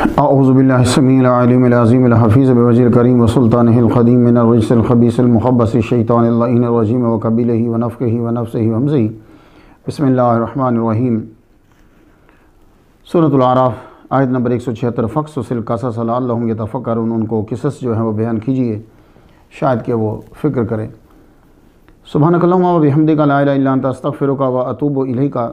अज़बिल्लासमीज़ीम वसुल्तानकदीम नरसलखबीसमबसशैतानजीम वकबिल वनफ़ ही वनफ़ ही हमज़ी बसमीम सूरतराफ़ आयत नंबर एक सौ छिहत्तर फ़क्स वसिल कसम यतफ़र उनको किसस जो है वह बयान कीजिए शायद के वो फ़िक्र करें सुबह नकलम वबहमद का ला तस्तफ़िर का व अतूब इलही का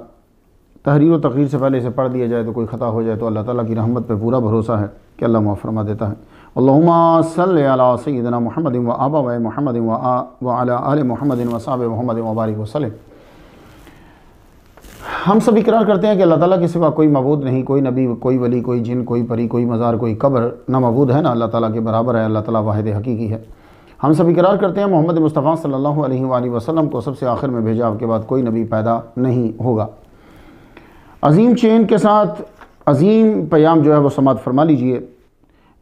तहरीर व तकरीर से पहले इसे पढ़ दिया जाए तो कोई ख़ता हो जाए तो अल्लाह ताला की रहमत पर पूरा भरोसा है कि अल्लाह फरमा देता है अल्लाम सैदना महमद व आबा व महमद व आल महमद व महमद वबारक वसलम हम सब इकरार करते हैं कि अल्लाह ताला के सिवा कोई मबूद नहीं कोई नबी कोई वली कोई जिन कोई परी कोई मज़ार कोई कब्र ना मबूद है ना अल्लाह ताला के बराबर है अल्लाह ताला वाहिद हकीकी है हम सब इकरार करते हैं मोहम्मद मुस्तफ़ा सल्लल्लाहु अलैहि वसल्लम को सबसे आखिर में भेजा आपके बाद कोई नबी पैदा नहीं होगा अजीम चैन के साथ अजीम पयाम जो है वो समात फरमा लीजिए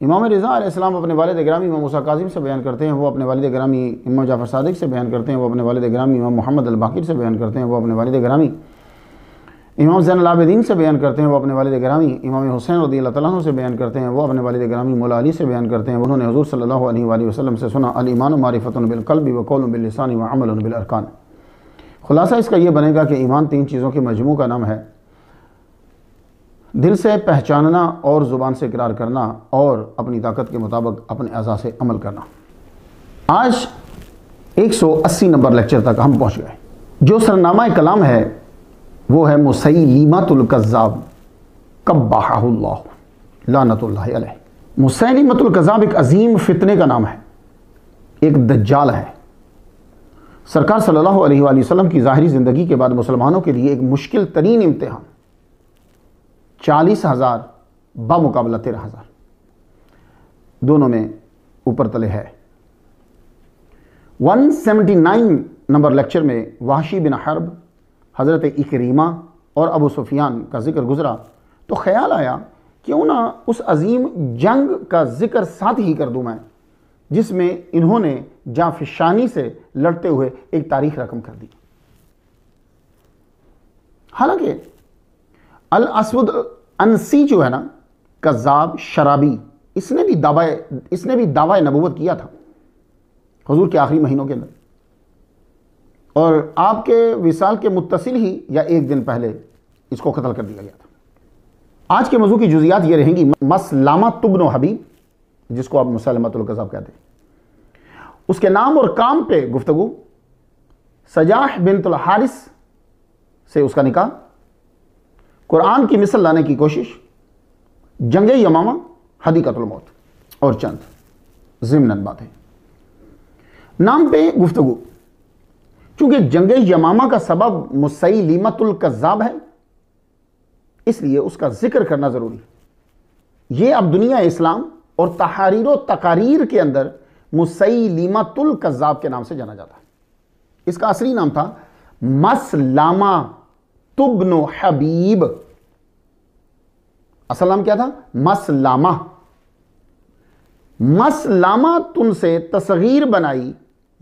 इमाम रज़ा आसमाम अपने वालद ग्रामी इमाम मूसा काजिम से बयान करते हैं वो अपने वालद ग्रामी इमाम जाफ़र सदक से बयान करते हैं वो अपने वालद ग्रामी इमाम मोहम्मद अलबाकिर से बयान करते हैं वो अपने वालद ग्रामी इमाम जैन अलाबद्दीन से बयान करते हैं वो अपने वालद ग्रामी इमाम हुसैन रदी तैन से बयान करते हैं वो अपने वालद ग्रामी मौला अली से बयान करते हैं उन्होंने हजूर सल्ला वसलम से सुना अलीमान मारिफतबिलकल्बी वकौलबिलसानी वक़ोल अमल बिलरकान खुलासा इसका यह बनेगा कि ईमान तीन चीज़ों के मजमू का नाम है दिल से पहचानना और ज़ुबान से करार करना और अपनी ताकत के मुताबिक अपने अज़ा से अमल करना आज 180 नंबर लेक्चर तक हम पहुंच गए जो सरनामा कलाम है वो है मुसैलीमतुल्कज़ाब कब्बाहल्ला लानतुल्ला मुसैलीमतुल्कज़ाब एक अजीम फितने का नाम है एक दज्जाल है सरकार सल्लल्लाहु अलैहि वसल्लम की ज़ाहरी ज़िंदगी के बाद मुसलमानों के लिए एक मुश्किल तरीन इम्तहान चालीस हज़ार बामुकाबला तेरह हज़ार दोनों में ऊपर तले है 179 नंबर लेक्चर में वाशी बिन हर्ब हज़रत इकरीमा और अबू सुफियान का जिक्र गुज़रा तो ख्याल आया क्यों ना उस अजीम जंग का जिक्र साथ ही कर दूं मैं जिसमें इन्होंने जाफिशानी से लड़ते हुए एक तारीख रकम कर दी हालांकि अल असद अनसी जो है ना कज़ाब शराबी इसने भी दावा इसने भी दावा नबूत किया था हजूर के आखिरी महीनों के अंदर और आपके विसाल के मुतसिल ही या एक दिन पहले इसको कत्ल कर दिया गया था आज के मजू की जुजियात ये रहेंगी मसलामा तुबन हबीब जिसको आप मुसलमतुलकजाब कहते हैं उसके नाम और काम पे गुफ्तगु सजाह बिनतुल हारिस से उसका निकाह कुरान की मिसल लाने की कोशिश जंग यमामा हदीकतलमौत और चंद ज़िमनन बातें नाम पे गुफ्तगु चूंकि जंग यमामा का सबब मुसैलीमतुल कज़ाब है इसलिए उसका जिक्र करना ज़रूरी यह अब दुनिया इस्लाम और तहारीर तकारीर के अंदर मुसैलीमतुल कज़ाब के नाम से जाना जाता है इसका असली नाम था मसलामा तुबनो हबीब असल नाम क्या था मसलामा मसलामा तुमसे तस्वीर बनाई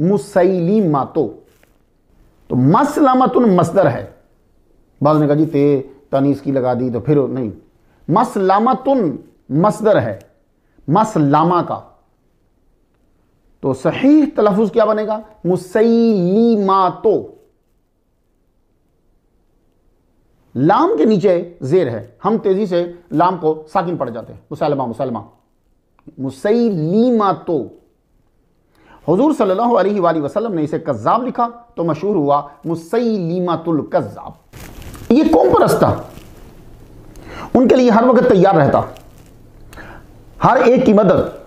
मुसैली मातो तो मसलामा तुम मसदर है बाद ने कहा जी ते तनीस की लगा दी तो फिर नहीं मसलामा तुम मसदर है मसलामा का तो सही तलफुज क्या बनेगा मुसैली मातो लाम के नीचे जेर है हम तेजी से लाम को साकिन पड़ जाते हैं मुसलमा मुसलमा मुसैलीमा तो हजूर सल्ला ने इसे कज्जाब लिखा तो मशहूर हुआ मुसैलीमातुल कज्जाब ये कौन परस्ता उनके लिए हर वक्त तैयार रहता हर एक की मदद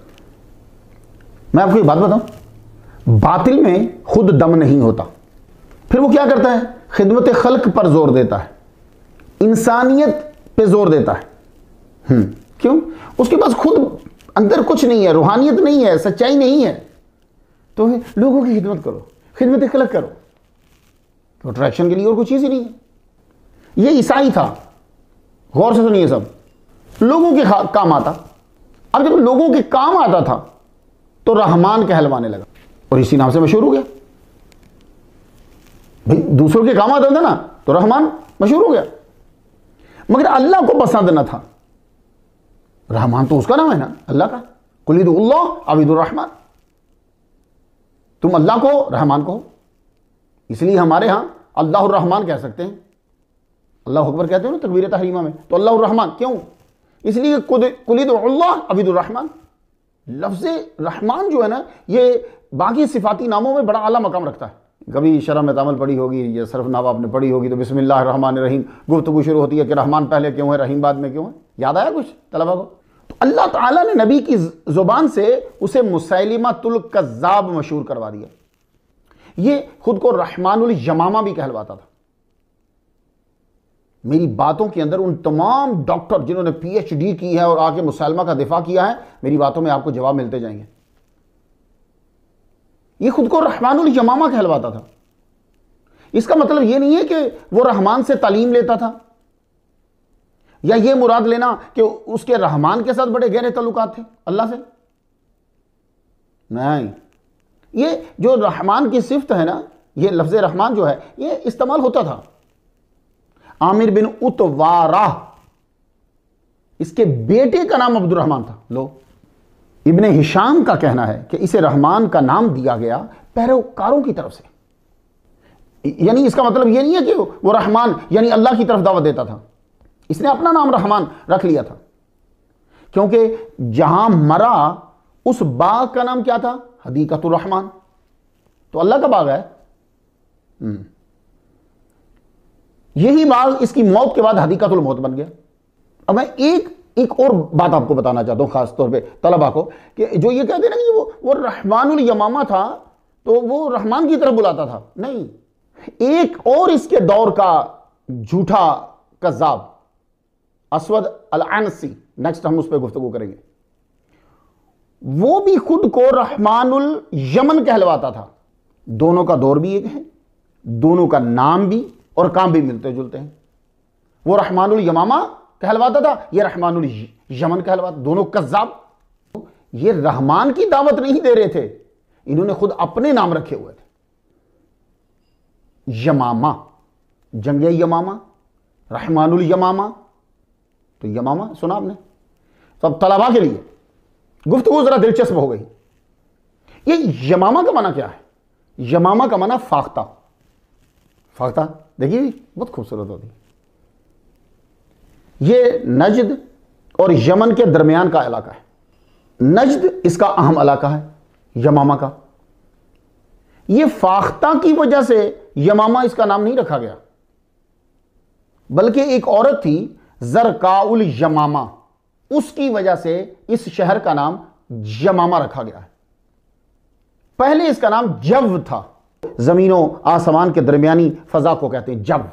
मैं आपको ये बात बताऊं बातिल में खुद दम नहीं होता फिर वो क्या करता है खिदमत खलक पर जोर देता है इंसानियत पे जोर देता है हम्म, क्यों उसके पास खुद अंदर कुछ नहीं है रूहानियत नहीं है सच्चाई नहीं है तो लोगों की खिदमत करो खिदमत खलक करो तो अट्रैक्शन के लिए और कोई चीज़ ही नहीं है ये ईसाई था गौर से सुनिए सब लोगों के काम आता अब जब लोगों के काम आता था तो रहमान कहलवाने लगा और इसी नाम से मशहूर हो गया भाई दूसरों के काम आता था ना तो रहमान मशहूर हो गया मगर अल्लाह को पसंद न था रहमान तो उसका नाम है ना अल्लाह का कुलीदुल्ला अबिदुलरहमान तुम अल्लाह को रहमान को इसलिए हमारे यहां अल्लाह रहमान कह सकते हैं अल्लाह अकबर कहते हो ना तकबीर तहरीमा में तो अल्लाह रहमान क्यों इसलिए कुलीदुल्लाह कुलीदुल्ला लफ्ज़ रहमान जो है ना ये बाकी सिफाती नामों में बड़ा आला मकाम रखता है कभी शरम तमल पढ़ी होगी या सरफ नाव आपने पढ़ी होगी तो बिसमिल्ल रहमान रहीम गुफ्तु शुरू होती है कि रहमान पहले क्यों है रहीम बाद में क्यों है याद आया कुछ तलबा को तो अल्लाह ताला ने नबी की ज़ुबान से उसे मुसैलिमा तुल कज़ाब मशहूर करवा दिया ये खुद को रहमानुल जमामा भी कहलवाता था मेरी बातों के अंदर उन तमाम डॉक्टर जिन्होंने पी की है और आके मुसैलमा का दिफा किया है मेरी बातों में आपको जवाब मिलते जाएंगे ये खुद को रहमानुल यमामा कहलवाता था इसका मतलब ये नहीं है कि वो रहमान से तालीम लेता था या ये मुराद लेना कि उसके रहमान के साथ बड़े गहरे तल्लुक थे अल्लाह से नहीं ये जो रहमान की सिफत है ना ये लफ्ज़ रहमान जो है ये इस्तेमाल होता था आमिर बिन उतवारा इसके बेटे का नाम अब्दुलरहमान था लो इबन हिशाम का कहना है कि इसे रहमान का नाम दिया गया पैरोकारों की तरफ से यानी इसका मतलब यह नहीं है कि वो रहमान यानी अल्लाह की तरफ दावत देता था इसने अपना नाम रहमान रख लिया था क्योंकि जहां मरा उस बाग का नाम क्या था रहमान तो अल्लाह का बाग है हम्म। यही बाग इसकी मौत के बाद हदीकतुल मौत बन गया अब मैं एक एक और बात आपको बताना चाहता हूँ खासतौर पर तलबा को कि जो ये कहते ना कि वो वो रहमानुल था तो वो रहमान की तरफ बुलाता था नहीं एक और इसके दौर का झूठा कज़ाब असवद अलसी नेक्स्ट हम उस पर गुफ्तु करेंगे वो भी खुद को रहमानुल यमन कहलवाता था दोनों का दौर भी एक है दोनों का नाम भी और काम भी मिलते जुलते हैं वो रहमानुल यमामा कहलवाता था ये रहमान यमन कहलवाता दोनों कज्जाब ये रहमान की दावत नहीं दे रहे थे इन्होंने खुद अपने नाम रखे हुए थे यमामा जंग यमामा रहमानुल यमामा तो यमामा सुना आपने तो अब के लिए गुफ्तु जरा दिलचस्प हो गई ये यमामा का माना क्या है यमामा का माना फाख्ता फाख्ता देखिए बहुत खूबसूरत होती है ये नजद और यमन के दरमियान का इलाका है नजद इसका अहम इलाका है यमामा का ये फाख्ता की वजह से यमामा इसका नाम नहीं रखा गया बल्कि एक औरत थी जरकाउल यमामा उसकी वजह से इस शहर का नाम यमामा रखा गया है पहले इसका नाम जव था जमीनों आसमान के दरमियानी फजा को कहते हैं जव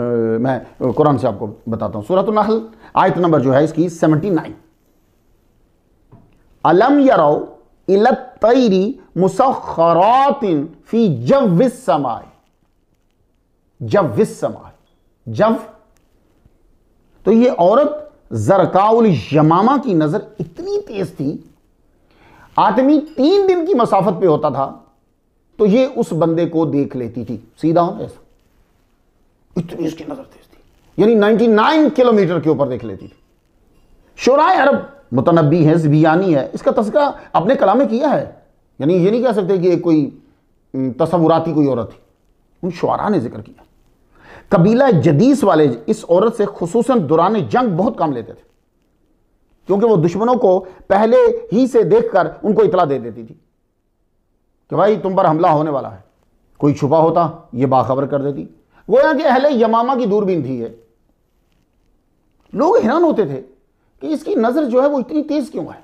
मैं कुरान से आपको बताता हूं सूरत नहल आयत नंबर जो है इसकी सेवेंटी नाइन अलम यरो इलतरी मुसखरातिन फी जव समाय जव समाय जब तो ये औरत जरकाउल यमामा की नज़र इतनी तेज थी आदमी तीन दिन की मसाफत पे होता था तो ये उस बंदे को देख लेती थी सीधा हूं ऐसा इतनी उसकी नज़र तेज थी यानी 99 किलोमीटर के ऊपर देख लेती थी शराय अरब मुतनबी है जबियानी है इसका तस्करा अपने कला में किया है यानी ये नहीं कह सकते कि कोई तस्वुराती कोई औरत थी उन शुरा ने जिक्र किया कबीला जदीस वाले इस औरत से खसूस दौरान जंग बहुत काम लेते थे क्योंकि वो दुश्मनों को पहले ही से देखकर उनको इतला दे देती थी कि भाई तुम पर हमला होने वाला है कोई छुपा होता ये बाखबर कर देती गोया के अहले यमामा की दूरबीन थी है लोग हैरान होते थे कि इसकी नज़र जो है वो इतनी तेज़ क्यों है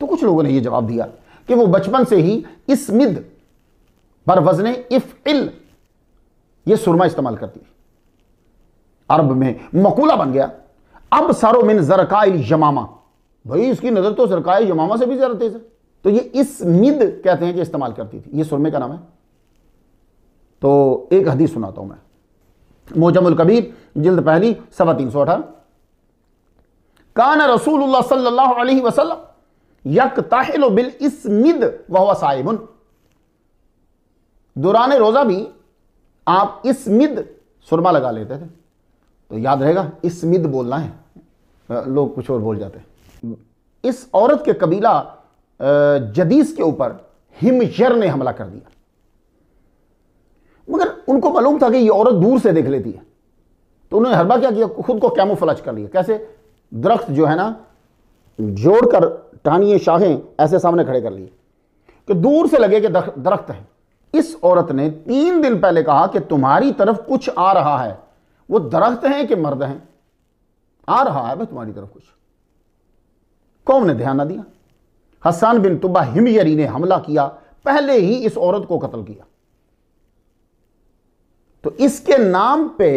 तो कुछ लोगों ने यह जवाब दिया कि वो बचपन से ही इस मिद पर वजन इफ इल ये सुरमा इस्तेमाल करती थी अरब में मकूला बन गया अब सारो मिन जरका यमामा भाई इसकी नज़र तो जरका यमामा से भी ज़्यादा तेज़ है तो ये मिद कहते हैं कि इस्तेमाल करती थी ये सुरमे का नाम है तो एक हदीस सुनाता हूं मैं मोजमुल कबीर जल्द पहली सवा तीन सौ अठारह कान रसूल सल्लाम यक ताहिलो बिल इसमिद वह साहिबन दौरान रोज़ा भी आप इसमिद सुरमा लगा लेते थे तो याद रहेगा इसमिद बोलना है लोग कुछ और बोल जाते हैं इस औरत के कबीला जदीस के ऊपर हिमजर ने हमला कर दिया मगर उनको मालूम था कि ये औरत दूर से देख लेती है तो उन्होंने हरबा क्या किया खुद को कैमोफ्लाज कर लिया कैसे दरख्त जो है ना जोड़कर टानिए शाखें ऐसे सामने खड़े कर लिए कि दूर से लगे कि दरख्त है इस औरत ने तीन दिन पहले कहा कि तुम्हारी तरफ कुछ आ रहा है वो दरख्त हैं कि मर्द हैं आ रहा है भाई तुम्हारी तरफ कुछ कौन ने ध्यान ना दिया हसान बिन तुबा हिमयरी ने हमला किया पहले ही इस औरत को कत्ल किया तो इसके नाम पे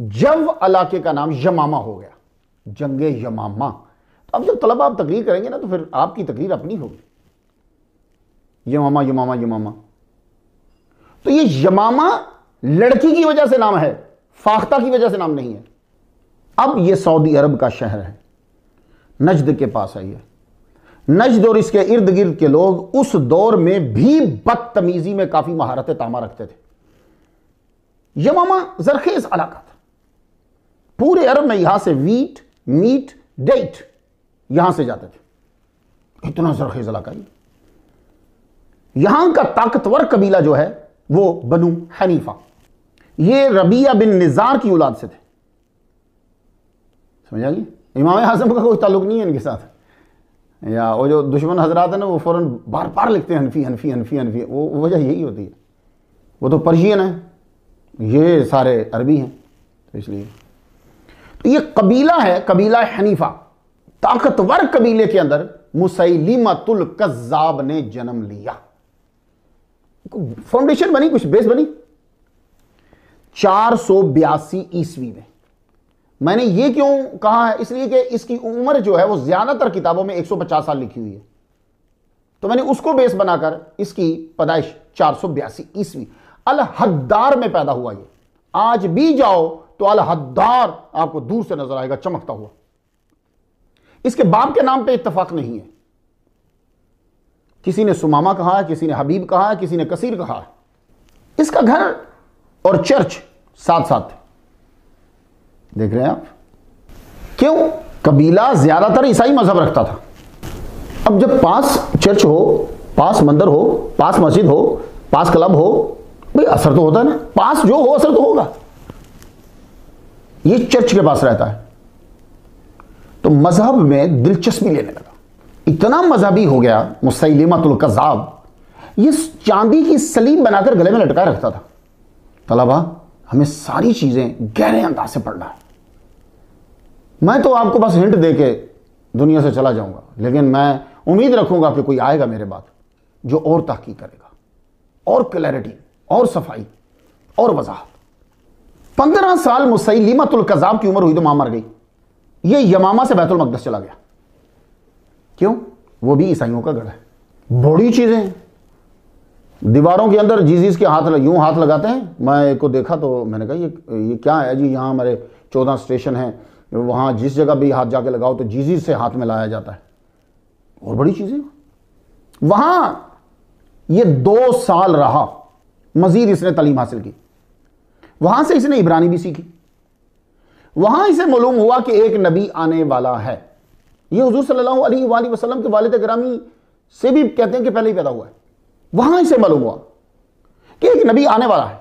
जव इलाके का नाम यमामा हो गया जंग यमामा तो अब जब तलबा आप तकरीर करेंगे ना तो फिर आपकी तकरीर अपनी होगी यमामा यमामा यमामा तो ये यमामा लड़की की वजह से नाम है फाख्ता की वजह से नाम नहीं है अब ये सऊदी अरब का शहर है नजद के पास है नजद और इसके इर्द गिर्द के लोग उस दौर में भी बदतमीजी में काफ़ी महारत तामा रखते थे यमामा जरखेज अलाका था पूरे अरब में यहां से वीट मीट डेट यहां से जाते थे इतना जरखेज अलाका ही यहां का ताकतवर कबीला जो है वो बनू हनीफा ये रबिया बिन निजार की औलाद से थे समझ आ इमाम आजम का कोई ताल्लुक नहीं है इनके साथ या वो जो दुश्मन हजरात है ना वो फ़ौरन बार बार लिखते हैं हनफी हनफी हनफी हनफी वो वजह यही होती है वो तो पर्शियन है ये सारे अरबी हैं तो इसलिए तो ये कबीला है कबीला हनीफा ताकतवर कबीले के अंदर मुसैलिमतुल कज्जाब ने जन्म लिया फाउंडेशन बनी कुछ बेस बनी चार सौ बयासी ईस्वी में मैंने ये क्यों कहा है इसलिए कि इसकी उम्र जो है वो ज्यादातर किताबों में 150 साल लिखी हुई है तो मैंने उसको बेस बनाकर इसकी पैदाइश चार सौ बयासी ईस्वी अलहद्दार में पैदा हुआ ये आज भी जाओ तो अलहद्दार आपको दूर से नजर आएगा चमकता हुआ इसके बाप के नाम पे इत्तेफाक नहीं है किसी ने सुमामा कहा है किसी ने हबीब कहा है किसी ने कसीर कहा है इसका घर और चर्च साथ साथ देख रहे हैं आप क्यों कबीला ज्यादातर ईसाई मजहब रखता था अब जब पास चर्च हो पास मंदिर हो पास मस्जिद हो पास क्लब हो भाई असर तो होता है ना पास जो हो असर तो होगा ये चर्च के पास रहता है तो मजहब में दिलचस्पी लेने लगा इतना मजहबी हो गया मुसैलिमतुल कजाब ये चांदी की सलीम बनाकर गले में लटका रखता था तलाबा हमें सारी चीज़ें गहरे अंदाज से पढ़ना है मैं तो आपको बस हिंट दे के दुनिया से चला जाऊंगा लेकिन मैं उम्मीद रखूंगा कि कोई आएगा मेरे बाद जो और ताकी करेगा और क्लैरिटी और सफाई और वजाहत पंद्रह साल मुसैलिमतुल कजाब की उम्र हुई तो मां मर गई ये यमामा से बैतुल मकदस चला गया क्यों वो भी ईसाइयों का गढ़ है बड़ी चीज़ें दीवारों के अंदर जीजीज के हाथ यूं हाथ लगाते हैं मैं को देखा तो मैंने कहा ये ये क्या है जी यहां हमारे चौदह स्टेशन है वहां जिस जगह भी हाथ जाके लगाओ तो जीजीज से हाथ में लाया जाता है और बड़ी चीज़ें वहां ये दो साल रहा मज़ीद इसने तलीम हासिल की वहां से इसने इब्रानी भी सीखी वहां इसे मालूम हुआ कि एक नबी आने वाला है ये हजूर सल्लल्लाहु के वालद ग्रामी से भी कहते हैं कि पहले ही पैदा हुआ है वहां इसे मालूम हुआ कि एक नबी आने वाला है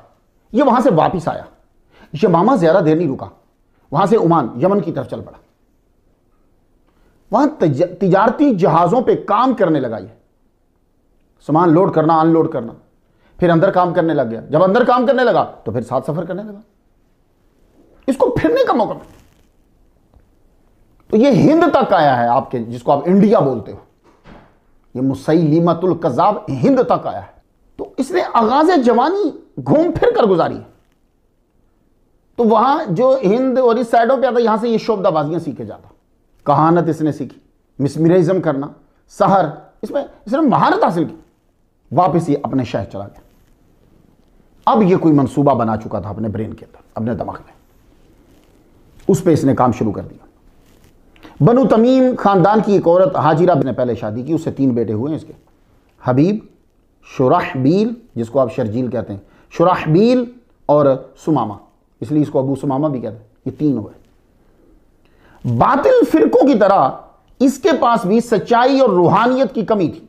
ये वहां से वापस आया मामा ज़्यादा देर नहीं रुका वहां से उमान यमन की तरफ चल पड़ा वहां तिजारती जहाज़ों पर काम करने लगा ये सामान लोड करना अनलोड करना फिर अंदर काम करने लग गया जब अंदर काम करने लगा तो फिर साथ सफर करने लगा इसको फिरने का मौका मिला तो ये हिंद तक आया है आपके जिसको आप इंडिया बोलते हो ये मुसैलिमतुल कजाब हिंद तक आया है तो इसने आगाज जवानी घूम फिर कर गुजारी तो वहां जो हिंद और इस साइडों पर आता यहां से ये शोबदाबाजियां सीखे जाता कहानत इसने सीखी मिसमरिज्म करना सहर इसमें इसने महारत हासिल की वापस ये अपने शहर चला गया अब ये कोई मंसूबा बना चुका था अपने ब्रेन के अंदर अपने दिमाग में उस पर इसने काम शुरू कर दिया बनु तमीम ख़ानदान की एक औरत हाजिरा ने पहले शादी की उससे तीन बेटे हुए हैं इसके हबीब शराहबील जिसको आप शर्जील कहते हैं शराहबील और सुमामा इसलिए इसको अबू सुमामा भी कहते हैं ये तीन हुए बातिल फिरकों की तरह इसके पास भी सच्चाई और रूहानियत की कमी थी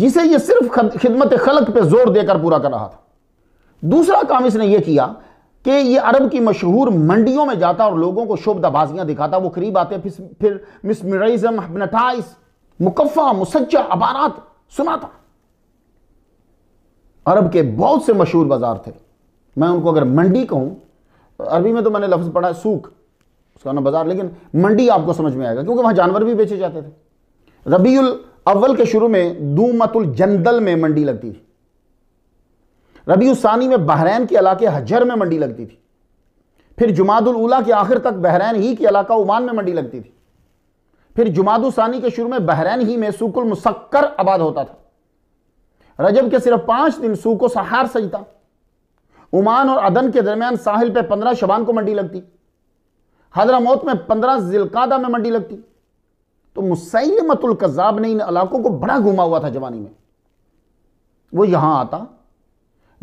जिसे ये सिर्फ खिदमत खलक पे जोर देकर पूरा कर रहा था दूसरा काम इसने ये किया कि ये अरब की मशहूर मंडियों में जाता और लोगों को शोभदाबाजियाँ दिखाता वो करीब आते फिर फिर मिसमरिज़म नटाइस मुकफ़ा मुसज्जा अबारात सुनाता अरब के बहुत से मशहूर बाज़ार थे मैं उनको अगर मंडी कहूं अरबी में तो मैंने लफ्ज़ पढ़ा है सूख उसका ना बाज़ार लेकिन मंडी आपको समझ में आएगा क्योंकि वहां जानवर भी बेचे जाते थे रबील अव्वल के शुरू में दूमतुल जंदल में मंडी लगती थी रबी उसानी में बहरैन के इलाके हजर में मंडी लगती थी फिर जुमादुल्ला के आखिर तक बहरैन ही के इलाका ओमान में मंडी लगती थी फिर जुमादुसानी के शुरू में बहरैन ही में सूकुल मुसक्कर आबाद होता था रजब के सिर्फ पांच दिन सूको सहार सजता उमान और अदन के दरमियान साहिल पर पंद्रह शबान को मंडी लगती मौत में पंद्रह जिलकादा में मंडी लगती तो मुसैलमतुल कज़ाब ने इन इलाकों को बड़ा घुमा हुआ था जवानी में वो यहां आता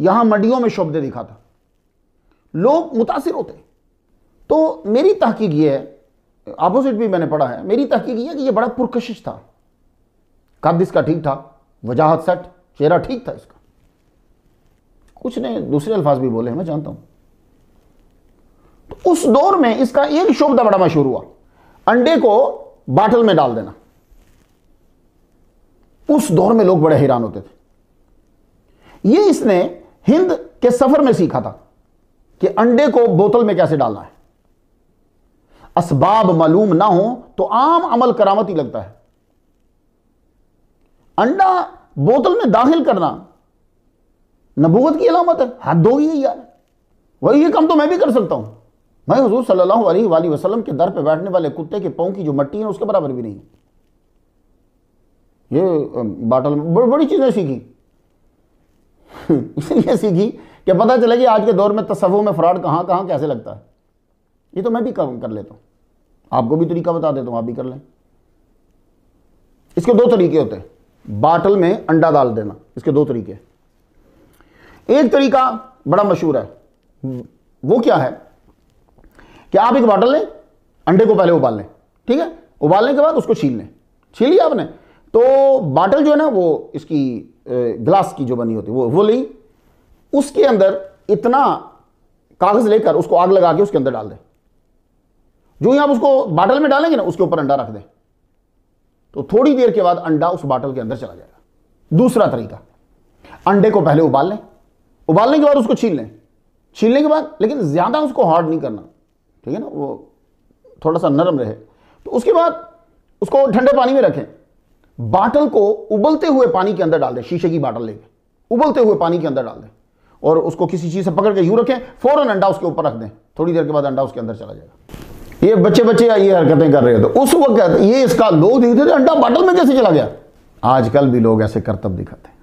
यहां मंडियों में शब्द दिखा था लोग मुतासर होते तो मेरी तहकीक यह है अपोजिट भी मैंने पढ़ा है मेरी तहकीक यह कि यह बड़ा पुरकशिश था कद इसका ठीक था वजाहत सेट चेहरा ठीक था इसका कुछ ने दूसरे अल्फाज भी बोले हैं मैं जानता हूं तो उस दौर में इसका एक शब्द बड़ा मशहूर हुआ अंडे को बाटल में डाल देना उस दौर में लोग बड़े हैरान होते थे ये इसने हिंद के सफर में सीखा था कि अंडे को बोतल में कैसे डालना है असबाब मालूम ना हो तो आम अमल करामत ही लगता है अंडा बोतल में दाखिल करना नबूवत की अलामत है हद है यार वही ये काम तो मैं भी कर सकता हूं मैं हजूर सल्लल्लाहु अलैहि वसल्लम के दर पर बैठने वाले कुत्ते के पाँव की जो मट्टी है उसके बराबर भी नहीं ये बाटल में बड़ी बड़ी चीज़ें सीखी इसलिए सीखी कि पता चले कि आज के दौर में तस्वु में फ्रॉड कहाँ कहाँ कैसे लगता है ये तो मैं भी कर, कर लेता हूँ आपको भी तरीका बता देता हूँ आप भी कर लें इसके दो तरीके होते हैं बाटल में अंडा डाल देना इसके दो तरीके एक तरीका बड़ा मशहूर है वो क्या है कि आप एक बाटल लें अंडे को पहले उबाल लें ठीक है उबालने के बाद उसको छीन लें छीन लिया आपने तो बाटल जो है ना वो इसकी ग्लास की जो बनी होती वो वो ली उसके अंदर इतना कागज लेकर उसको आग लगा के उसके अंदर डाल दें जो ही आप उसको बाटल में डालेंगे ना उसके ऊपर अंडा रख दें तो थोड़ी देर के बाद अंडा उस बाटल के अंदर चला जाएगा दूसरा तरीका अंडे को पहले उबाल लें उबालने के बाद उसको छीन लें छीनने के बाद लेकिन ज़्यादा उसको हार्ड नहीं करना ठीक है ना वो थोड़ा सा नरम रहे तो उसके बाद उसको ठंडे पानी में रखें बाटल को उबलते हुए पानी के अंदर डाल दें शीशे की बाटल लेके उबलते हुए पानी के अंदर डाल दें और उसको किसी चीज़ से पकड़ के यूं रखें फ़ौरन अंडा उसके ऊपर रख दें थोड़ी देर के बाद अंडा उसके अंदर चला जाएगा ये बच्चे बच्चे ये हरकतें कर रहे थे तो उस वक्त ये इसका लोग देखते थे तो अंडा बाटल में कैसे चला गया आजकल भी लोग ऐसे करतब दिखाते हैं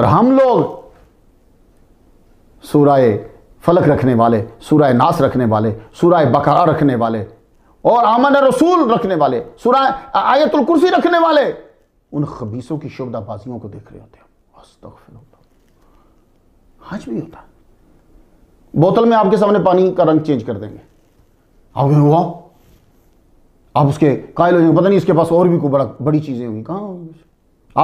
और हम लोग सूराय फलक रखने वाले सूराय नास रखने वाले सूराय बकरा रखने वाले और आमन रसूल रखने वाले सुरा आयतुल कुर्सी रखने वाले उन खबीसों की शोबदाबाजियों को देख रहे होते हैं आज भी होता है बोतल में आपके सामने पानी का रंग चेंज कर देंगे आप हुआ आप उसके कायल हो जाएंगे पता नहीं इसके पास और भी कोई बड़ा बड़ी चीज़ें होंगी कहां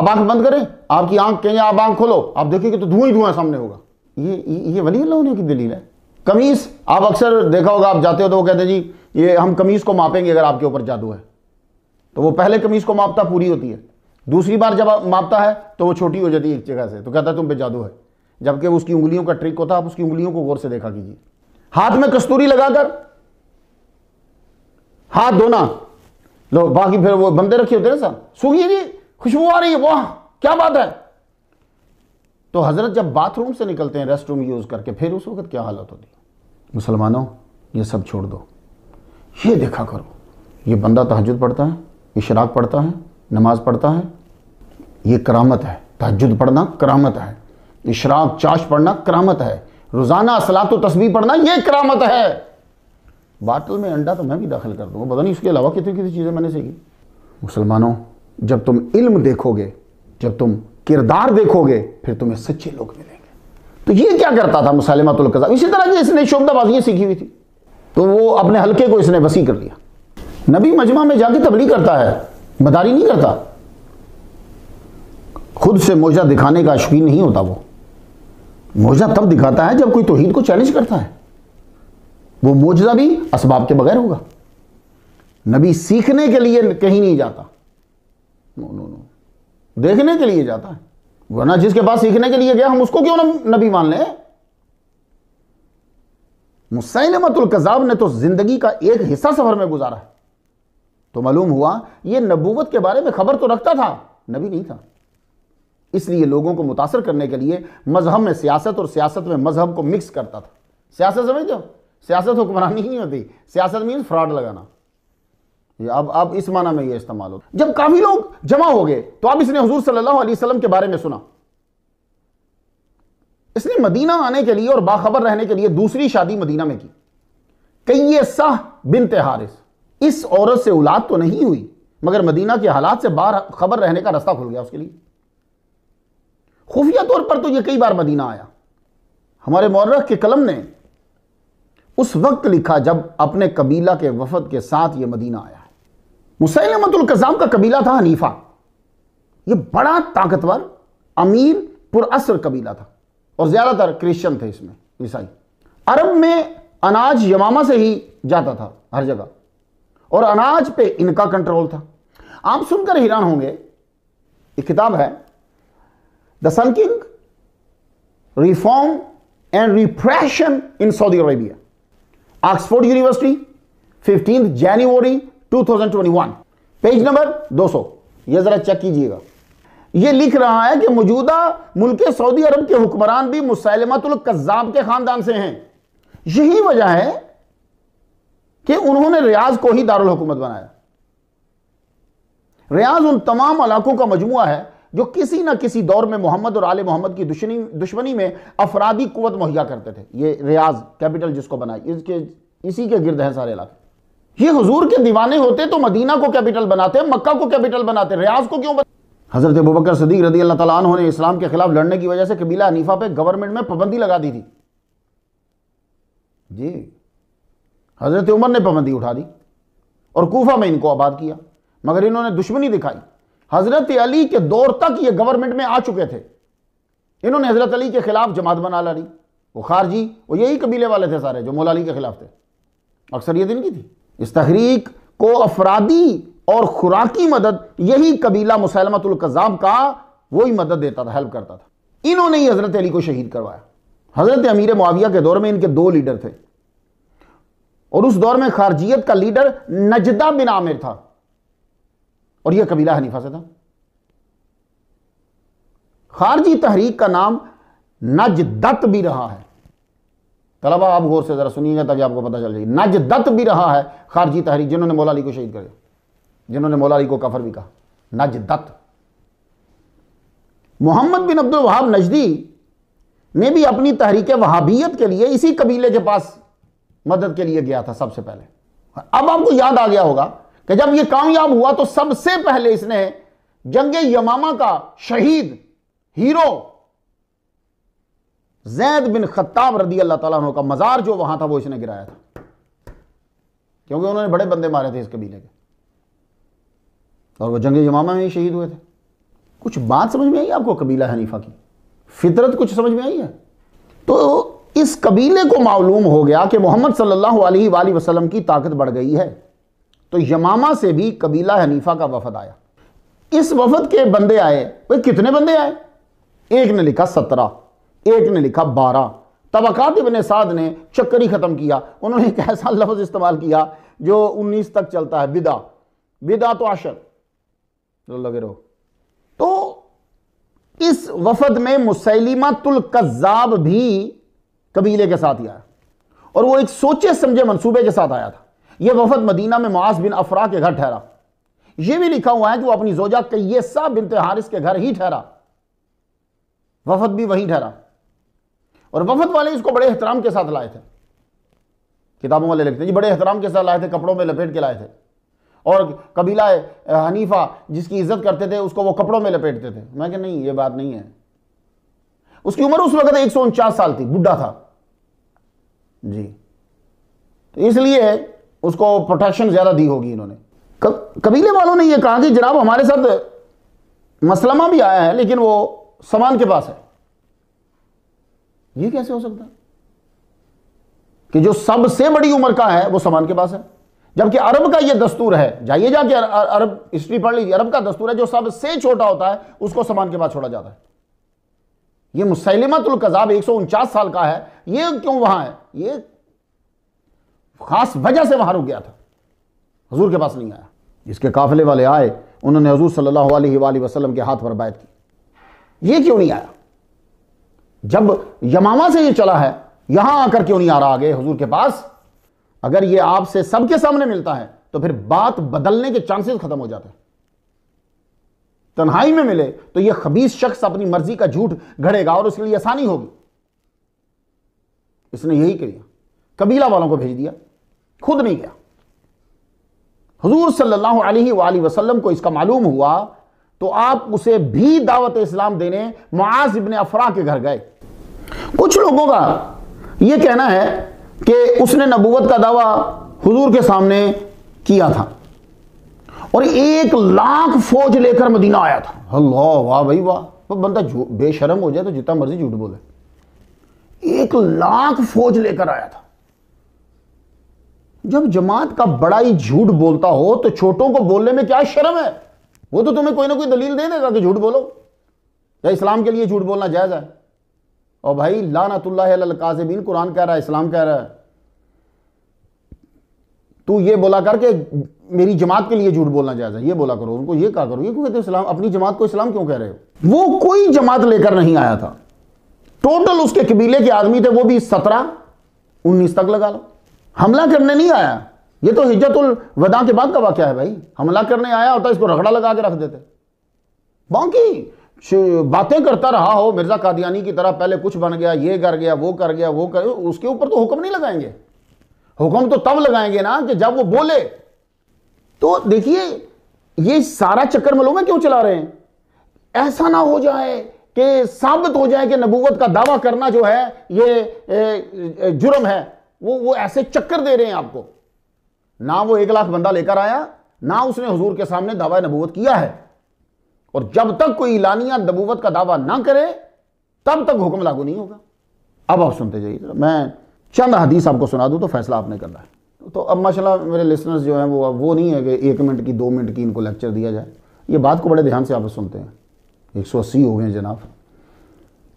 आप आंख बंद करें आपकी आंख कहेंगे आप आंख खोलो आप देखेंगे तो धुआं ही धुआं सामने होगा ये ये वली अल्लाह होने की दलील है कमीज आप अक्सर देखा होगा आप जाते हो तो वो कहते हैं जी ये हम कमीज़ को मापेंगे अगर आपके ऊपर जादू है तो वो पहले कमीज़ को मापता पूरी होती है दूसरी बार जब मापता है तो वो छोटी हो जाती है एक जगह से तो कहता है तुम पे जादू है जबकि उसकी उंगलियों का ट्रिक होता है आप उसकी उंगलियों को गौर से देखा कीजिए हाथ में कस्तूरी लगाकर हाथ धोना लो बाकी फिर वो बंदे रखे होते ना साहब जी खुशबू आ रही है वाह क्या बात है तो हजरत जब बाथरूम से निकलते हैं रेस्ट रूम यूज़ करके फिर उस वक्त क्या हालत होती है मुसलमानों ये सब छोड़ दो ये देखा करो ये बंदा तहजद पढ़ता है इशराक पढ़ता है नमाज पढ़ता है ये करामत है तहजद पढ़ना करामत है इशराक चाश पढ़ना करामत है रोज़ाना असलात तो तस्वीर पढ़ना ये करामत है बाटल में अंडा तो मैं भी दाखिल कर दूंगा पता नहीं उसके अलावा कितनी कितनी चीज़ें मैंने सीखी मुसलमानों जब तुम इल्म देखोगे जब तुम किरदार देखोगे फिर तुम्हें सच्चे लोग मिलेंगे तो ये क्या करता था मुसलमतुल इसी तरह की इसने शोबदाबाजी सीखी हुई थी तो वो अपने हल्के को इसने वसी कर लिया नबी मजमा में जाके तबली करता है मदारी नहीं करता खुद से मोजा दिखाने का शौकीन नहीं होता वो मोजा तब दिखाता है जब कोई तोहहीद को चैलेंज करता है वो मोजा भी इसबाब के बगैर होगा नबी सीखने के लिए कहीं नहीं जाता नो नो नो देखने के लिए जाता है वरना जिसके पास सीखने के लिए गया हम उसको क्यों ना नबी मान लें मुसैलमतुल कज़ाब ने तो ज़िंदगी का एक हिस्सा सफ़र में गुजारा तो मालूम हुआ यह नबूवत के बारे में खबर तो रखता था नबी नहीं था इसलिए लोगों को मुतासर करने के लिए मजहब में सियासत और सियासत में मजहब को मिक्स करता था सियासत समझते हो सियासत हुक्मरानी नहीं होती सियासत मीन फ्रॉड लगाना ये अब अब इस माना में ये इस्तेमाल हो जब काफ़ी लोग जमा हो गए तो अब इसने हजूर सल्लल्लाहु अलैहि वसल्लम के बारे में सुना इसने मदीना आने के लिए और बाखबर रहने के लिए दूसरी शादी मदीना में की कई साह बिन तिहारिस इस औरत से औलाद तो नहीं हुई मगर मदीना के हालात से बाहर खबर रहने का रास्ता खुल गया उसके लिए खुफिया तौर पर तो यह कई बार मदीना आया हमारे मौरख के कलम ने उस वक्त लिखा जब अपने कबीला के वफद के साथ यह मदीना आया कजाम का कबीला था हनीफा यह बड़ा ताकतवर अमीर पुरअसर कबीला था और ज़्यादातर क्रिश्चियन थे इसमें ईसाई अरब में अनाज यमामा से ही जाता था हर जगह और अनाज पे इनका कंट्रोल था आप सुनकर हैरान होंगे एक किताब है the sun king reform and repression in Saudi Arabia Oxford University 15 जनवरी 2021 पेज नंबर 200 ये ज़रा चेक कीजिएगा ये लिख रहा है कि मौजूदा मुल्क सऊदी अरब के हुक्मरान भी मुसलमतुल कज्जाब के ख़ानदान से हैं यही वजह है कि उन्होंने रियाज को ही दारुल हुकूमत बनाया रियाज उन तमाम इलाकों का मजमू है जो किसी ना किसी दौर में मोहम्मद और आल मोहम्मद की दुश्मनी दुश्मनी में अफराधी कुत मुहैया करते थे ये रियाज कैपिटल जिसको बनाई इसके इसी के गिरद हैं सारे इलाके ये हजूर के दीवाने होते तो मदीना को कैपिटल बनाते मक्का को कैपिटल बनाते रियाज को क्यों बना? हज़रत अबू सदीक रदी अल्लाह तला ने इस्लाम के ख़िलाफ़ लड़ने की वजह से कबीला हनीफा पे गवर्नमेंट में पाबंदी लगा दी थी जी हज़रत उमर ने पाबंदी उठा दी और कोफा में इनको आबाद किया मगर इन्होंने दुश्मनी दिखाई हज़रत अली के दौर तक ये गवर्नमेंट में आ चुके थे इन्होंने हज़रत अली के ख़िलाफ़ जमात बना ला ली वो खारजी वो यही कबीले वाले थे सारे जो मोला अली के ख़िलाफ़ थे अक्सर ये दिन की थी इस तहरीक को अफरादी और खुराकी मदद यही कबीला मुसलमतुल्कज़ाब का वही मदद देता था हेल्प करता था इन्होंने ही हज़रत अली को शहीद करवाया हज़रत अमीर मुआविया के दौर में इनके दो लीडर थे और उस दौर में खारजियत का लीडर नजदा बिन आमिर था और यह कबीला हनीफा से था खारजी तहरीक का नाम नजदत भी रहा है तलबा आप गौर से ज़रा सुनिएगा तभी आपको पता चल जाएगी नजदत भी रहा है खारजी तहरीक जिन्होंने मौला अली को शहीद कर दिया जिन्होंने मौला अली को काफर भी कहा नज दत्त मोहम्मद बिन अब्दुल वहाब नजदी ने भी अपनी तहरीक वहाबियत के लिए इसी कबीले के पास मदद के लिए गया था सबसे पहले अब आपको याद आ गया होगा कि जब यह कामयाब हुआ तो सबसे पहले इसने जंग यमामा का शहीद हीरो जैद बिन खत्ताब रदी अल्लाह तला का मज़ार जो वहां था वो इसने गिराया था क्योंकि उन्होंने बड़े बंदे मारे थे इस कबीले के और वह जंग यमामा में ही शहीद हुए थे कुछ बात समझ में आई आपको कबीला हनीफा की फितरत कुछ समझ में आई है तो इस कबीले को मालूम हो गया कि मोहम्मद सल्लल्लाहु अलैहि वसल्लम की ताकत बढ़ गई है तो यमामा से भी कबीला हनीफा का वफद आया इस वफद के बंदे आए भाई कितने बंदे आए एक ने लिखा सत्रह एक ने लिखा बारह तबक़ात इबन साद ने चक्कर ही ख़त्म किया उन्होंने एक ऐसा लफ्ज़ इस्तेमाल किया जो उन्नीस तक चलता है विदा बिदा तो आशर लो लगे रहो तो इस वफद में तुल कजाब भी कबीले के साथ ही आया और वो एक सोचे समझे मंसूबे के साथ आया था यह वफद मदीना में मुआस बिन अफरा के घर ठहरा यह भी लिखा हुआ है कि वो अपनी जोजा कैसा बिन तिहारिस के घर ही ठहरा वफद भी वहीं ठहरा और वफद वाले इसको बड़े एहतराम के साथ लाए थे किताबों वाले लिखते हैं जी बड़े एहतराम के साथ लाए थे कपड़ों में लपेट के लाए थे और कबीला हनीफा जिसकी इज्जत करते थे उसको वो कपड़ों में लपेटते थे मैं कह नहीं ये बात नहीं है उसकी उम्र उस वक्त एक साल थी बुढ़ा था जी तो इसलिए उसको प्रोटेक्शन ज़्यादा दी होगी इन्होंने कबीले वालों ने यह कहा कि जनाब हमारे साथ मसलमा भी आया है लेकिन वो समान के पास है ये कैसे हो सकता कि जो सबसे बड़ी उम्र का है वो समान के पास है जबकि अरब का यह दस्तूर है जाइए जाके अरब हिस्ट्री पढ़ लीजिए अरब का दस्तूर है जो सबसे छोटा होता है उसको समान के बाद छोड़ा जाता है यह मुसैलिमतुल कजाब एक साल का है यह क्यों वहां है यह खास वजह से वहां रुक गया था हजूर के पास नहीं आया जिसके काफिले वाले आए उन्होंने हजूर सल्लल्लाहु अलैहि वसल्लम के हाथ पर बायत की यह क्यों नहीं आया जब यमामा से यह चला है यहां आकर क्यों नहीं आ रहा आगे हजूर के पास अगर ये आपसे सबके सामने मिलता है तो फिर बात बदलने के चांसेस खत्म हो जाते हैं तन्हाई में मिले तो यह खबीस शख्स अपनी मर्जी का झूठ घड़ेगा और उसके लिए आसानी होगी इसने यही किया कबीला वालों को भेज दिया खुद नहीं गया हजूर सल्लल्लाहु अलैहि वसल्लम को इसका मालूम हुआ तो आप उसे भी दावत इस्लाम देने मुआज इबन अफरा के घर गए कुछ लोगों का यह कहना है कि उसने नबूवत का दावा हुजूर के सामने किया था और एक लाख फौज लेकर मदीना आया था अल्लाह वाह भाई वाह वो बंदा बेशरम हो जाए तो जितना मर्जी झूठ बोले एक लाख फौज लेकर आया था जब जमात का बड़ा ही झूठ बोलता हो तो छोटों को बोलने में क्या शर्म है वो तो तुम्हें कोई ना कोई दलील दे देगा कि झूठ बोलो या इस्लाम के लिए झूठ बोलना जायज़ है और भाई लानतुल्लाकाजमीन कुरान कह रहा है इस्लाम कह रहा है तू ये बोला करके मेरी जमात के लिए झूठ बोलना चाहता है ये बोला करो उनको ये कहा करो ये क्यों कहते इस्लाम अपनी जमात को इस्लाम क्यों कह रहे हो वो कोई जमात लेकर नहीं आया था टोटल उसके कबीले के आदमी थे वो भी सत्रह उन्नीस तक लगा लो हमला करने नहीं आया ये तो उल वदा के बाद का वाक्य है भाई हमला करने आया होता तो इसको रगड़ा लगा के रख देते बाकी बातें करता रहा हो मिर्ज़ा कादियानी की तरह पहले कुछ बन गया ये कर गया वो कर गया वो कर उसके ऊपर तो हुक्म नहीं लगाएंगे हुक्म तो तब लगाएंगे ना कि जब वो बोले तो देखिए ये सारा चक्कर मलूम है क्यों चला रहे हैं ऐसा ना हो जाए कि साबित हो जाए कि नबूवत का दावा करना जो है ये जुर्म है वो वो ऐसे चक्कर दे रहे हैं आपको ना वो एक लाख बंदा लेकर आया ना उसने हजूर के सामने दावा नबूवत किया है और जब तक कोई इलानिया नबूवत का दावा ना करे तब तक हुक्म लागू नहीं होगा अब आप सुनते जाइए तो मैं चंद हदीस आपको सुना दूँ तो फैसला आपने करना है तो अब माशाल्लाह मेरे लिसनर्स जो हैं वो अब वो नहीं है कि एक मिनट की दो मिनट की इनको लेक्चर दिया जाए ये बात को बड़े ध्यान से आप सुनते हैं एक सौ अस्सी हो गए जनाब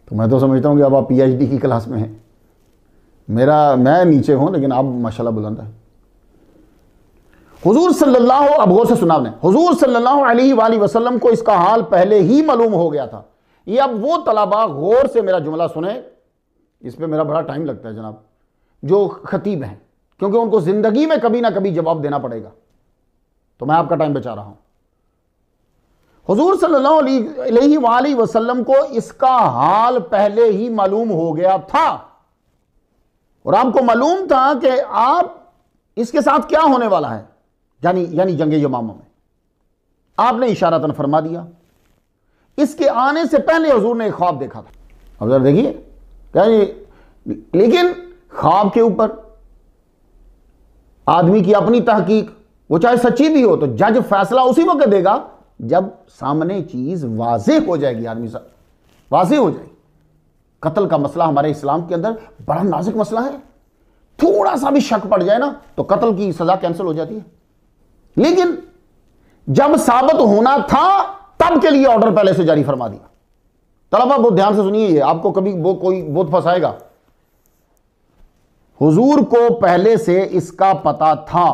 तो मैं तो समझता हूँ कि अब आप डी की क्लास में हैं मेरा मैं नीचे हूँ लेकिन आप माशाल्लाह बुलंद है हुजूर सल्लल्लाहु अब गौर से सुना हुजूर सल्लल्लाहु अलैहि वसल्लम को इसका हाल पहले ही मालूम हो गया था ये अब वो तलाबा गौर से मेरा जुमला सुने इस पर मेरा बड़ा टाइम लगता है जनाब जो खतीब हैं क्योंकि उनको ज़िंदगी में कभी ना कभी जवाब देना पड़ेगा तो मैं आपका टाइम बचा रहा हूं हजूर सल्लल्लाहु वसल्लम को इसका हाल पहले ही मालूम हो गया था और आपको मालूम था कि आप इसके साथ क्या होने वाला है यानी यानी जंगे यमामों में आपने तन फरमा दिया इसके आने से पहले हजूर ने एक ख्वाब देखा था अब जरा देखिए क्या लेकिन ख्वाब के ऊपर आदमी की अपनी तहकीक वो चाहे सच्ची भी हो तो जज फैसला उसी वक्त देगा जब सामने चीज वाजे हो जाएगी आदमी साहब वाजे हो जाएगी कत्ल का मसला हमारे इस्लाम के अंदर बड़ा नाजुक मसला है थोड़ा सा भी शक पड़ जाए ना तो कत्ल की सजा कैंसिल हो जाती है लेकिन जब साबित होना था तब के लिए ऑर्डर पहले से जारी फरमा दिया तलबा बहुत ध्यान से सुनिए ये आपको कभी वो कोई बहुत फंसाएगा हुजूर को पहले से इसका पता था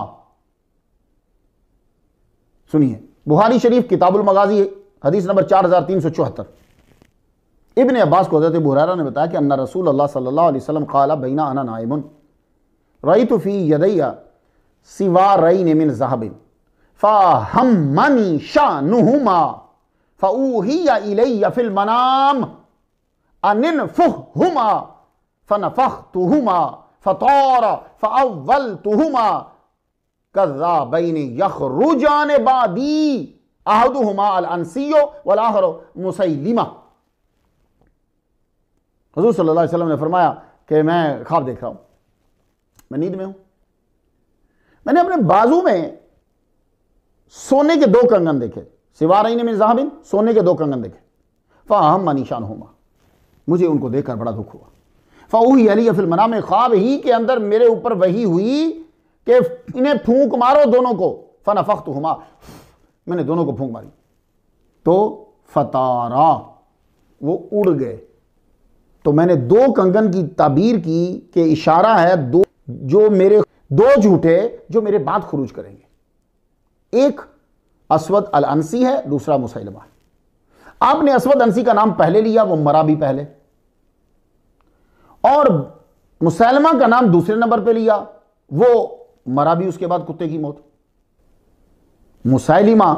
सुनिए बुहारी शरीफ किताबुल मगाजी हदीस नंबर चार हजार तीन सौ चौहत्तर इबन अब्बास को हजरत बुहरा ने बताया कि अन्ना रसूल अल्लाह सल्लल्लाहु अलैहि वसल्लम काला बैना अना नायमन रई तो फी यदैया सिवा रई ने मिन जहाबिन फ़ाहमनी शाहनुमा फ़ूहिया इलैया फिल मनाम अनिन फुह हुमा फ़नफ़ तुहुमा फ़तौर फ़अवल तुहुमा कज़ा बैन यख रुजान बादी आहद हुमा अनसियो वलाहर मुसैलिमा हजूर सल्लल्लाहु अलैहि वसल्लम ने फरमाया कि मैं खाब देख रहा हूं मैं नींद में हूं मैंने अपने बाजू में सोने के दो कंगन देखे सिवा रही ने बिन सोने के दो कंगन देखे फ़ाहम मनीशान होमा मुझे उनको देखकर बड़ा दुख हुआ फ़ाही अली फिल मना में ख्वाब ही के अंदर मेरे ऊपर वही हुई कि इन्हें फूंक मारो दोनों को फ़न फ़ख्त हुमा मैंने दोनों को फूंक मारी तो फतारा वो उड़ गए तो मैंने दो कंगन की ताबीर की कि इशारा है दो जो मेरे दो झूठे जो मेरे बात खरूज करेंगे एक असवद अल अंसी है दूसरा मुसैलमा आपने असवद अंसी का नाम पहले लिया वो मरा भी पहले और मुसैलमा का नाम दूसरे नंबर पे लिया वो मरा भी उसके बाद कुत्ते की मौत मुसैलिमा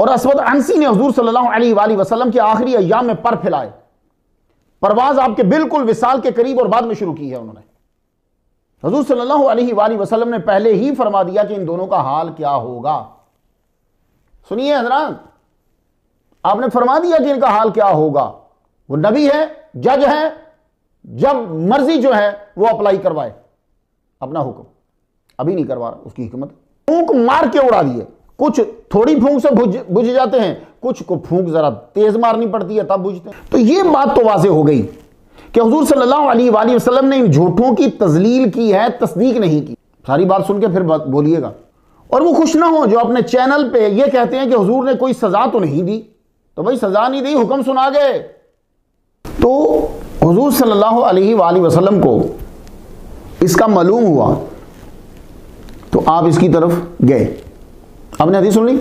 और असवद अंसी ने हजूर सल्लल्लाहु अलैहि वसल्लम के आखिरी अयाम में पर फैलाए परवाज आपके बिल्कुल विसाल के करीब और बाद में शुरू की है उन्होंने हजूर सल्लल्लाहु अलैहि वसल्लम ने पहले ही फरमा दिया कि इन दोनों का हाल क्या होगा सुनिए हजरान आपने फरमा दिया कि इनका हाल क्या होगा वो नबी है जज है जब मर्जी जो है वो अप्लाई करवाए अपना हुक्म अभी नहीं करवा रहा उसकी हिकमत फूंक मार के उड़ा दिए कुछ थोड़ी फूंक से बुझ बुझ जाते हैं कुछ को फूंक जरा तेज मारनी पड़ती है तब बुझते हैं तो ये बात तो वाजे हो गई कि हजूर सल्ला वसलम ने इन झूठों की तजलील की है तस्दीक नहीं की सारी बात सुन के फिर बोलिएगा और वो खुश ना हो जो अपने चैनल पे ये कहते हैं कि हुजूर ने कोई सज़ा तो नहीं दी तो भाई सज़ा नहीं दी हुक्म सुना गए तो हुजूर सल्लल्लाहु अलैहि वसल्लम को इसका मालूम हुआ तो आप इसकी तरफ गए आपने हदीस सुन ली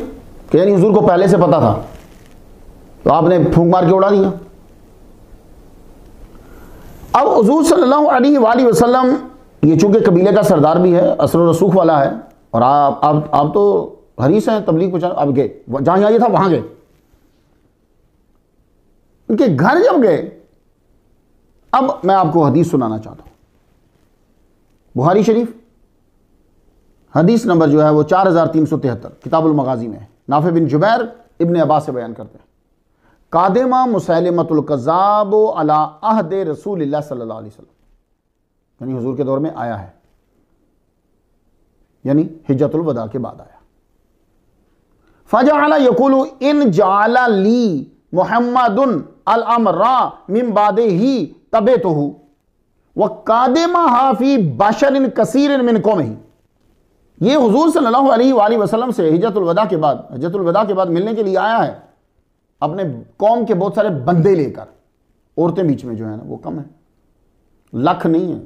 कि यानी हुजूर को पहले से पता था तो आपने फूंक मार के उड़ा दिया अब हजूर सल्लल्लाहु अलैहि वसल्लम ये चूंकि कबीले का सरदार भी है असर रसूख वाला है और आप आप आप तो हरीस हैं तबलीग पहुंचा अब गए जहां चाहिए था वहां गए उनके घर जब गए अब मैं आपको हदीस सुनाना चाहता हूँ बुहारी शरीफ हदीस नंबर जो है वो चार हज़ार तीन सौ तिहत्तर किताबुल मगाजी में नाफे बिन जुबैर इबन अब्बास से बयान करते हैं कादेमा कजाब अला अहद रसूल सल्ला वसल्लम यानी हजूर के दौर में आया है यानी हिजतुल वदा के बाद आया फ़जा अला इन जाला ली मोहम्मद अल अलमरा मिम्बाद ही तबे तो वह कादेमा हाफी बाशर इन कसीर इन मिनको में ही ये हजूर सल्लल्लाहु अलैहि वसल्लम से हिजतुलवदा के बाद हिजतुलवदा के बाद मिलने के लिए आया है अपने कौम के बहुत सारे बंदे लेकर औरतें बीच में जो है ना वो कम है लख नहीं है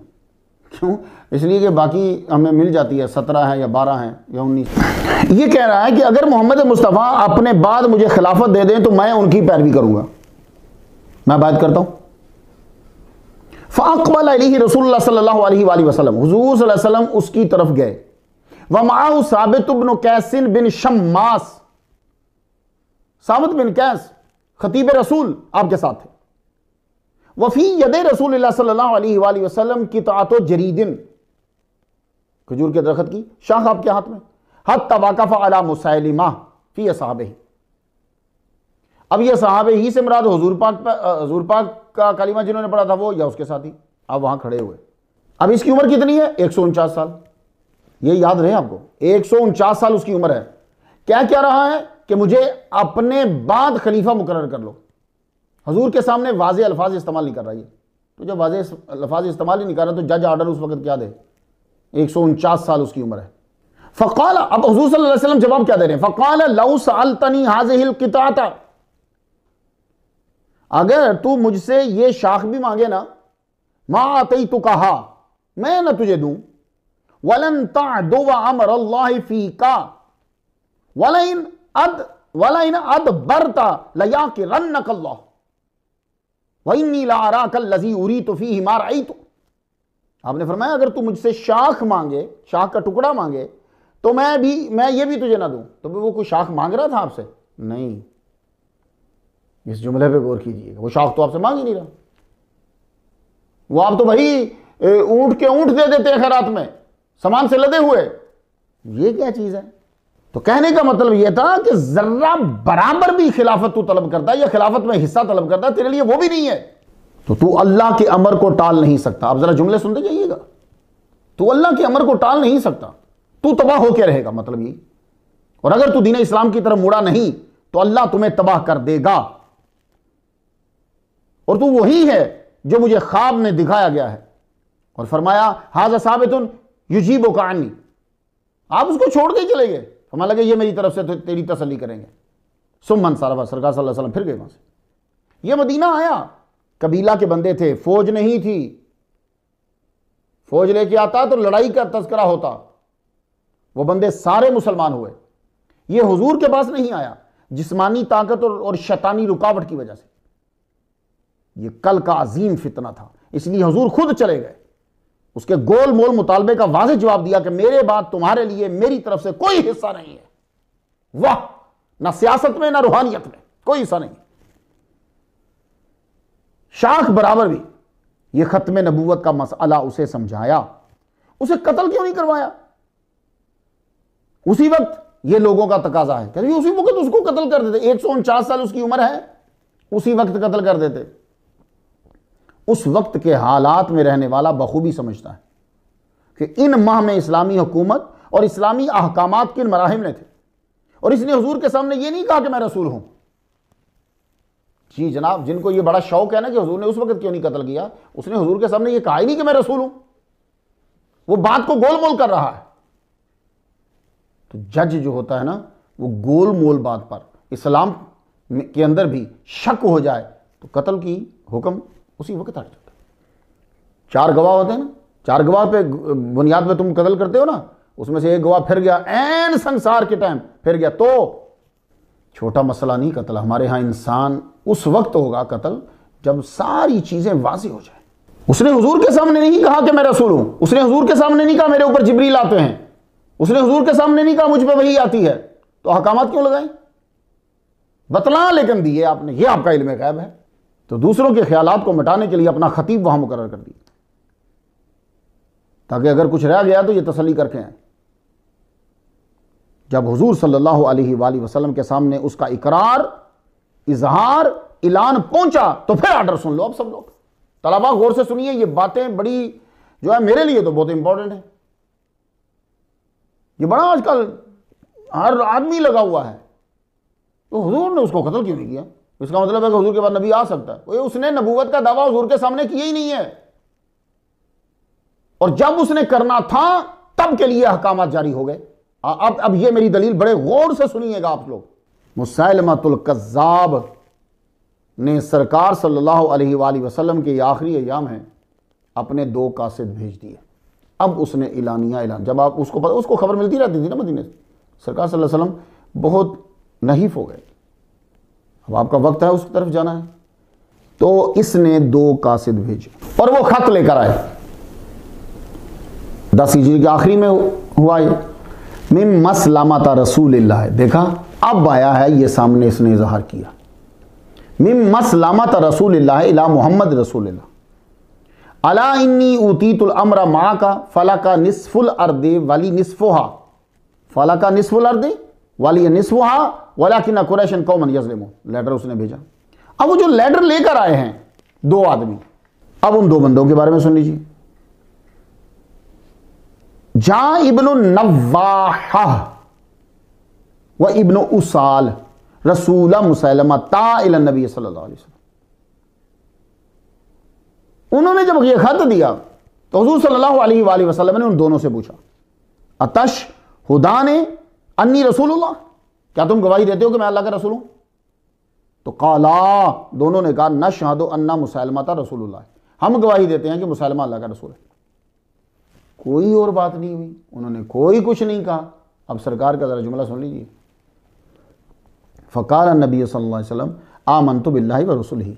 क्यों इसलिए कि बाकी हमें मिल जाती है सत्रह है या बारह है या उन्नीस ये कह रहा है कि अगर मोहम्मद मुस्तफ़ा अपने बाद मुझे खिलाफत दे दें तो मैं उनकी पैरवी करूंगा मैं बात करता हूं फ़ाकबल अली रसूल सल्ला वसलम हजूर वसलम उसकी तरफ गए वमाऊ साबित बिन कैसिन बिन शमास साबित बिन कैस खतीब रसूल आपके साथ है वफ़ी यद रसूल सल्लाम की तो जरीदिन खजूर के दरख्त की शाख आपके हाथ में हद तबाकफा अला मुसैलिमा फ़ी साहब ही अब यह साहब ही से मराद हजूर पाक हजूर पाक का कलीमा जिन्होंने पढ़ा था वो या उसके साथ ही आप वहां खड़े हुए अब इसकी उम्र कितनी है एक साल ये याद रहे आपको एक साल उसकी उम्र है क्या क्या रहा है कि मुझे अपने बाद खलीफा मुकर कर लो हजूर के सामने वाज अल्फाज इस्तेमाल नहीं कर रहा ये तो जब वाज अल्फाज इस्तेमाल ही नहीं कर रहा तो जज आर्डर उस वक्त क्या दे एक सौ उनचास साल उसकी उम्र है फ़काल अब हजूर सल्लम जवाब क्या दे रहे हैं फ़काल तनी हाज हिल किता अगर तू मुझसे ये शाख भी मांगे ना माँ आते तू कहा मैं ना तुझे दू वलन ता दो अमर फी का वलन अद वलन अद बरता लया के रन नकल्ला वही नीला आरा कल लजी उरी तो फी हिमार आई तो आपने फरमाया अगर तू मुझसे शाख मांगे शाख का टुकड़ा मांगे तो मैं भी मैं ये भी तुझे ना दूं तो वो कोई शाख मांग रहा था आपसे नहीं इस जुमले पे गौर कीजिएगा वो शाख तो आपसे मांग ही नहीं रहा वो आप तो भाई ऊंट के ऊंट दे देते हैं खैरात में सामान से लदे हुए ये क्या चीज़ है तो कहने का मतलब यह था कि जरा बराबर भी खिलाफत तू तलब करता है या खिलाफत में हिस्सा तलब करता है तेरे लिए वो भी नहीं है तो तू अल्लाह के अमर को टाल नहीं सकता आप जरा जुमले सुनते जाइएगा तू अल्लाह के अमर को टाल नहीं सकता तू तबाह होकर रहेगा मतलब ये और अगर तू दीन इस्लाम की तरफ मुड़ा नहीं तो अल्लाह तुम्हें तबाह कर देगा और तू वही है जो मुझे ख्वाब में दिखाया गया है और फरमाया हाजा साबित युजीबो कहानी आप उसको छोड़ के चले गए तो हमारा लगे ये मेरी तरफ से तो तेरी तसली करेंगे सुमन सारा सरकार वसल्लम फिर गए वहां से ये मदीना आया कबीला के बंदे थे फौज नहीं थी फौज लेके आता तो लड़ाई का तस्करा होता वो बंदे सारे मुसलमान हुए ये हुजूर के पास नहीं आया जिस्मानी ताकत और, और शैतानी रुकावट की वजह से ये कल का अजीम फितना था इसलिए हजूर खुद चले गए उसके गोल मोल मुतालबे का वाज जवाब दिया कि मेरे बाद तुम्हारे लिए मेरी तरफ से कोई हिस्सा नहीं है वाह ना सियासत में ना रूहानियत में कोई हिस्सा नहीं शाख बराबर भी यह खत्म नबूवत का मसला उसे समझाया उसे कत्ल क्यों नहीं करवाया उसी वक्त ये लोगों का तकाजा है कहते उसी वक्त उसको कत्ल कर देते एक साल उसकी उम्र है उसी वक्त कत्ल कर देते उस वक्त के हालात में रहने वाला बखूबी समझता है कि इन माह में इस्लामी हुकूमत और इस्लामी अहकाम किन मराहम में थे और इसने हजूर के सामने ये नहीं कहा कि मैं रसूल हूं जी जनाब जिनको ये बड़ा शौक है ना कि हजूर ने उस वक्त क्यों नहीं कतल किया उसने हजूर के सामने ये कहा ही नहीं कि मैं रसूल हूं वो बात को गोल मोल कर रहा है तो जज जो होता है ना वो गोल मोल बात पर इस्लाम के अंदर भी शक हो जाए तो कत्ल की हुक्म उसी वक्त हट जाता चार गवाह होते हैं ना चार गवाह पे बुनियाद पे तुम कत्ल करते हो ना उसमें से एक गवाह फिर गया एन संसार के टाइम फिर गया तो छोटा मसला नहीं कत्ल हमारे यहां इंसान उस वक्त होगा कत्ल जब सारी चीज़ें वाजी हो जाए उसने हजूर के सामने नहीं कहा कि मैं रसूल हूं उसने हजूर के सामने नहीं कहा मेरे ऊपर जिबरी आते हैं उसने हजूर के सामने नहीं कहा मुझ पर वही आती है तो हकामत क्यों लगाए बतला लेकिन दिए आपने ये आपका इल्म गायब है तो दूसरों के ख्याल को मिटाने के लिए अपना खतीब वहां मुकर कर दिया ताकि अगर कुछ रह गया तो ये तसली करके आए जब हजूर सल्ला वसलम के सामने उसका इकरार इजहार ऐलान पहुंचा तो फिर आर्डर सुन लो आप सब लोग तलाबा गौर से सुनिए ये बातें बड़ी जो है मेरे लिए तो बहुत इंपॉर्टेंट है ये बड़ा आजकल हर आदमी लगा हुआ है तो हजूर ने उसको कत्ल क्यों नहीं किया इसका मतलब है कि हजूर के बाद नबी आ सकता है उसने नबूवत का दावा हजूर के सामने किया ही नहीं है और जब उसने करना था तब के लिए अहकाम जारी हो गए अब अब ये मेरी दलील बड़े गौर से सुनिएगा आप लोग मुसैलमतुल कज़ाब ने सरकार सल्लल्लाहु अलैहि वसल्लम के आखिरी अयाम हैं अपने दो कासिद भेज दिए अब उसने ऐलानिया ऐलान जब आप उसको पता उसको खबर मिलती रहती थी ना मदीने से सरकार सल्लल्लाहु अलैहि वसल्लम बहुत नहीफ हो गए अब आपका वक्त है उसकी तरफ जाना है तो इसने दो कासिद भेजे और वो खत लेकर आए दस हिजरी के आखिरी में हुआ ये मिम मसलामता रसूल है देखा अब आया है ये सामने इसने इजहार किया मिम मसलामत रसूल इला मोहम्मद रसूल अलाइनी इन्नी उतीतुल अमरा माँ का फला का निसफुल अर्दे वाली निसफोहा फला का निसफुल अर्दे वाली निस्वहा वाला कि नकुरैशन कौमन यजलिमो लेटर उसने भेजा अब वो जो लेटर लेकर आए हैं दो आदमी अब उन दो बंदों के बारे में सुन लीजिए जा इब्न नवाहा व इब्न उसाल रसूल मुसलमा ताल नबी सल्लल्लाहु अलैहि वसल्लम उन्होंने जब ये खत दिया तो हजूर सल्लल्लाहु अलैहि वसल्लम ने उन दोनों से पूछा अतश हुदा ने અની રસૂલુલ્લાહ ક્યા તુમ ગવાહી દેતે હો કે મેં અલ્લાહ કા રસૂલ હું તો કાલા દોનોને કાલ ના શહદો અন্না મુસાલમાત રસૂલુલ્લાહ હમ ગવાહી દેતે હૈ કે મુસાલમા અલ્લાહ કા રસૂલ હૈ કોઈ ઓર બાત નહીં હુઈ ઉનહોને કોઈ કુછ નહીં કહા અબ સરકાર કા જરા જુમલા સુન લીજી ફકાલ અલ નબી સલ્લાલ્લાહી અલમ આમંતુ બિલ્લાહ વર રસૂલી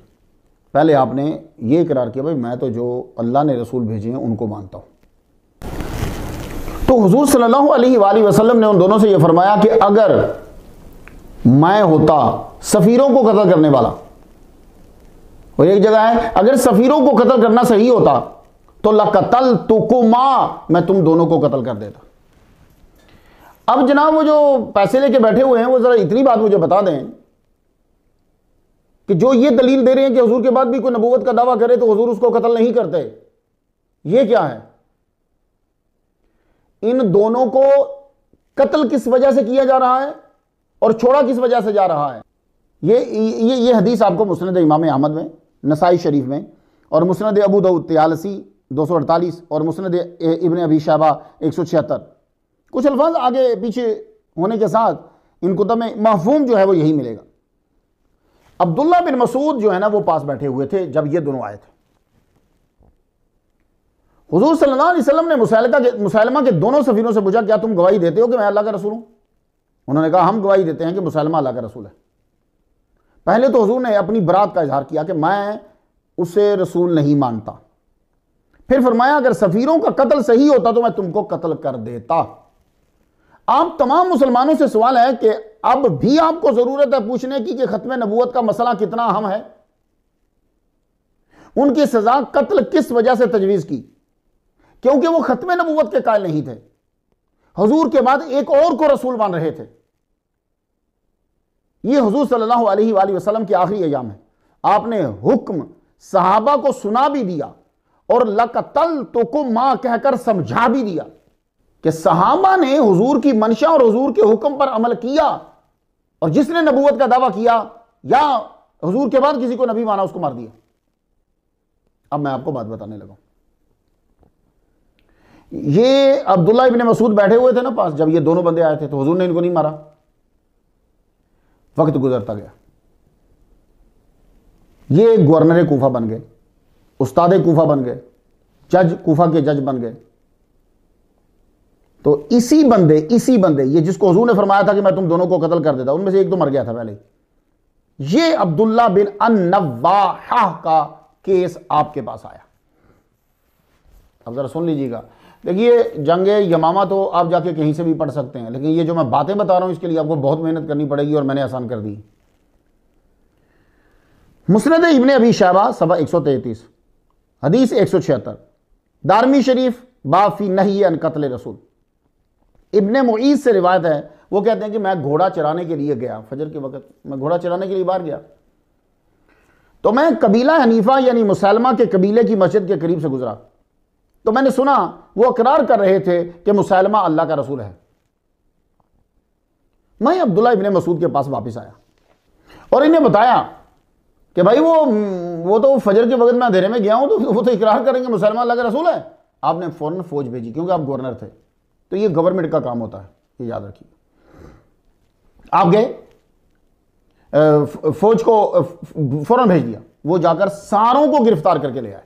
પહેલે આપને યે ઇકરાર કિયા ભાઈ મેં તો જો અલ્લાહ ને રસૂલ bheje hai unko manta तो हजूर सल्लल्लाहु वसलम ने उन दोनों से यह फरमाया कि अगर मैं होता सफ़ीरों को कत्ल करने वाला और एक जगह है अगर सफ़ीरों को कत्ल करना सही होता तो लकतल तुकुमा मैं तुम दोनों को कत्ल कर देता अब जनाब वो जो पैसे लेके बैठे हुए हैं वो ज़रा इतनी बात मुझे बता दें कि जो ये दलील दे रहे हैं कि हजूर के बाद भी कोई नबूवत का दावा करे तो हजूर उसको कत्ल नहीं करते ये क्या है इन दोनों को कत्ल किस वजह से किया जा रहा है और छोड़ा किस वजह से जा रहा है ये ये ये हदीस आपको मुस्ंद इमाम अहमद में नसाई शरीफ में और मुस्ंद अबू दो तयालसी अड़तालीस और मुस्ंद इबन अभी शाबा एक कुछ अल्फाज आगे पीछे होने के साथ इन कुतब में महफूम जो है वो यही मिलेगा अब्दुल्ला बिन मसूद जो है ना वो पास बैठे हुए थे जब ये दोनों आए थे हजूर सल्ला ने मुसलका के मुसलमा के दोनों सफ़ीरों से पूछा क्या तुम गवाही देते हो कि मैं अल्लाह का रसूल हूं उन्होंने कहा हम गवाही देते हैं कि मुसलमा अल्लाह का रसूल है पहले तो हजूर ने अपनी बरात का इजहार किया कि मैं उसे रसूल नहीं मानता फिर फरमाया अगर सफ़ीरों का कत्ल सही होता तो मैं तुमको कत्ल कर देता आप तमाम मुसलमानों से सवाल है कि अब भी आपको ज़रूरत है पूछने की कि ख़त्म नबूत का मसला कितना अहम है उनकी सज़ा कत्ल किस वजह से तजवीज़ की क्योंकि वो ख़त्म नबूवत के कायल नहीं थे हजूर के बाद एक और को रसूल मान रहे थे ये हजूर सल्लल्लाहु अलैहि वसल्लम की आखिरी एजाम है आपने हुक्म सहाबा को सुना भी दिया और लकतल तो को मां कहकर समझा भी दिया कि सहाबा ने हजूर की मंशा और हजूर के हुक्म पर अमल किया और जिसने नबूवत का दावा किया या हजूर के बाद किसी को नबी माना उसको मार दिया अब मैं आपको बात बताने लगा ये अब्दुल्ला इबन मसूद बैठे हुए थे ना पास जब ये दोनों बंदे आए थे तो हजूर ने इनको नहीं मारा वक्त गुजरता गया ये गवर्नर कोफा बन गए उस्ताद कोफा बन गए जज कोफा के जज बन गए तो इसी बंदे इसी बंदे ये जिसको हजू ने फरमाया था कि मैं तुम दोनों को कत्ल कर देता उनमें से एक तो मर गया था पहले ये अब्दुल्ला बिन अन्नवाहा का केस आपके पास आया अब जरा सुन लीजिएगा देखिए जंग यमामा तो आप जाके कहीं से भी पढ़ सकते हैं लेकिन ये जो मैं बातें बता रहा हूं इसके लिए आपको बहुत मेहनत करनी पड़ेगी और मैंने आसान कर दी मुसरत इबन अभी शाहबा सभा एक सौ हदीस एक सौ छिहत्तर दारमी शरीफ बाफ़ी नहीं अन कतल रसूल इबन मुईस से रिवायत है वो कहते हैं कि मैं घोड़ा चराने के लिए गया फजर के वक्त मैं घोड़ा चराने के लिए बाहर गया तो मैं कबीला हनीफा यानी मुसलमा के कबीले की मस्जिद के करीब से गुजरा तो मैंने सुना वो अकरार कर रहे थे कि मुसलमा अल्लाह का रसूल है मैं अब्दुल्ला इबन मसूद के पास वापस आया और इन्हें बताया कि भाई वो वो तो फजर के वक्त मैं अंधेरे में गया हूं तो वो तो इकरार करेंगे मुसलमान अल्लाह का रसूल है आपने फ़ौरन फ़ौज भेजी क्योंकि आप गवर्नर थे तो ये गवर्नमेंट का काम होता है ये याद रखिए आप गए फौज को फ़ौरन भेज दिया वो जाकर सारों को गिरफ्तार करके ले आए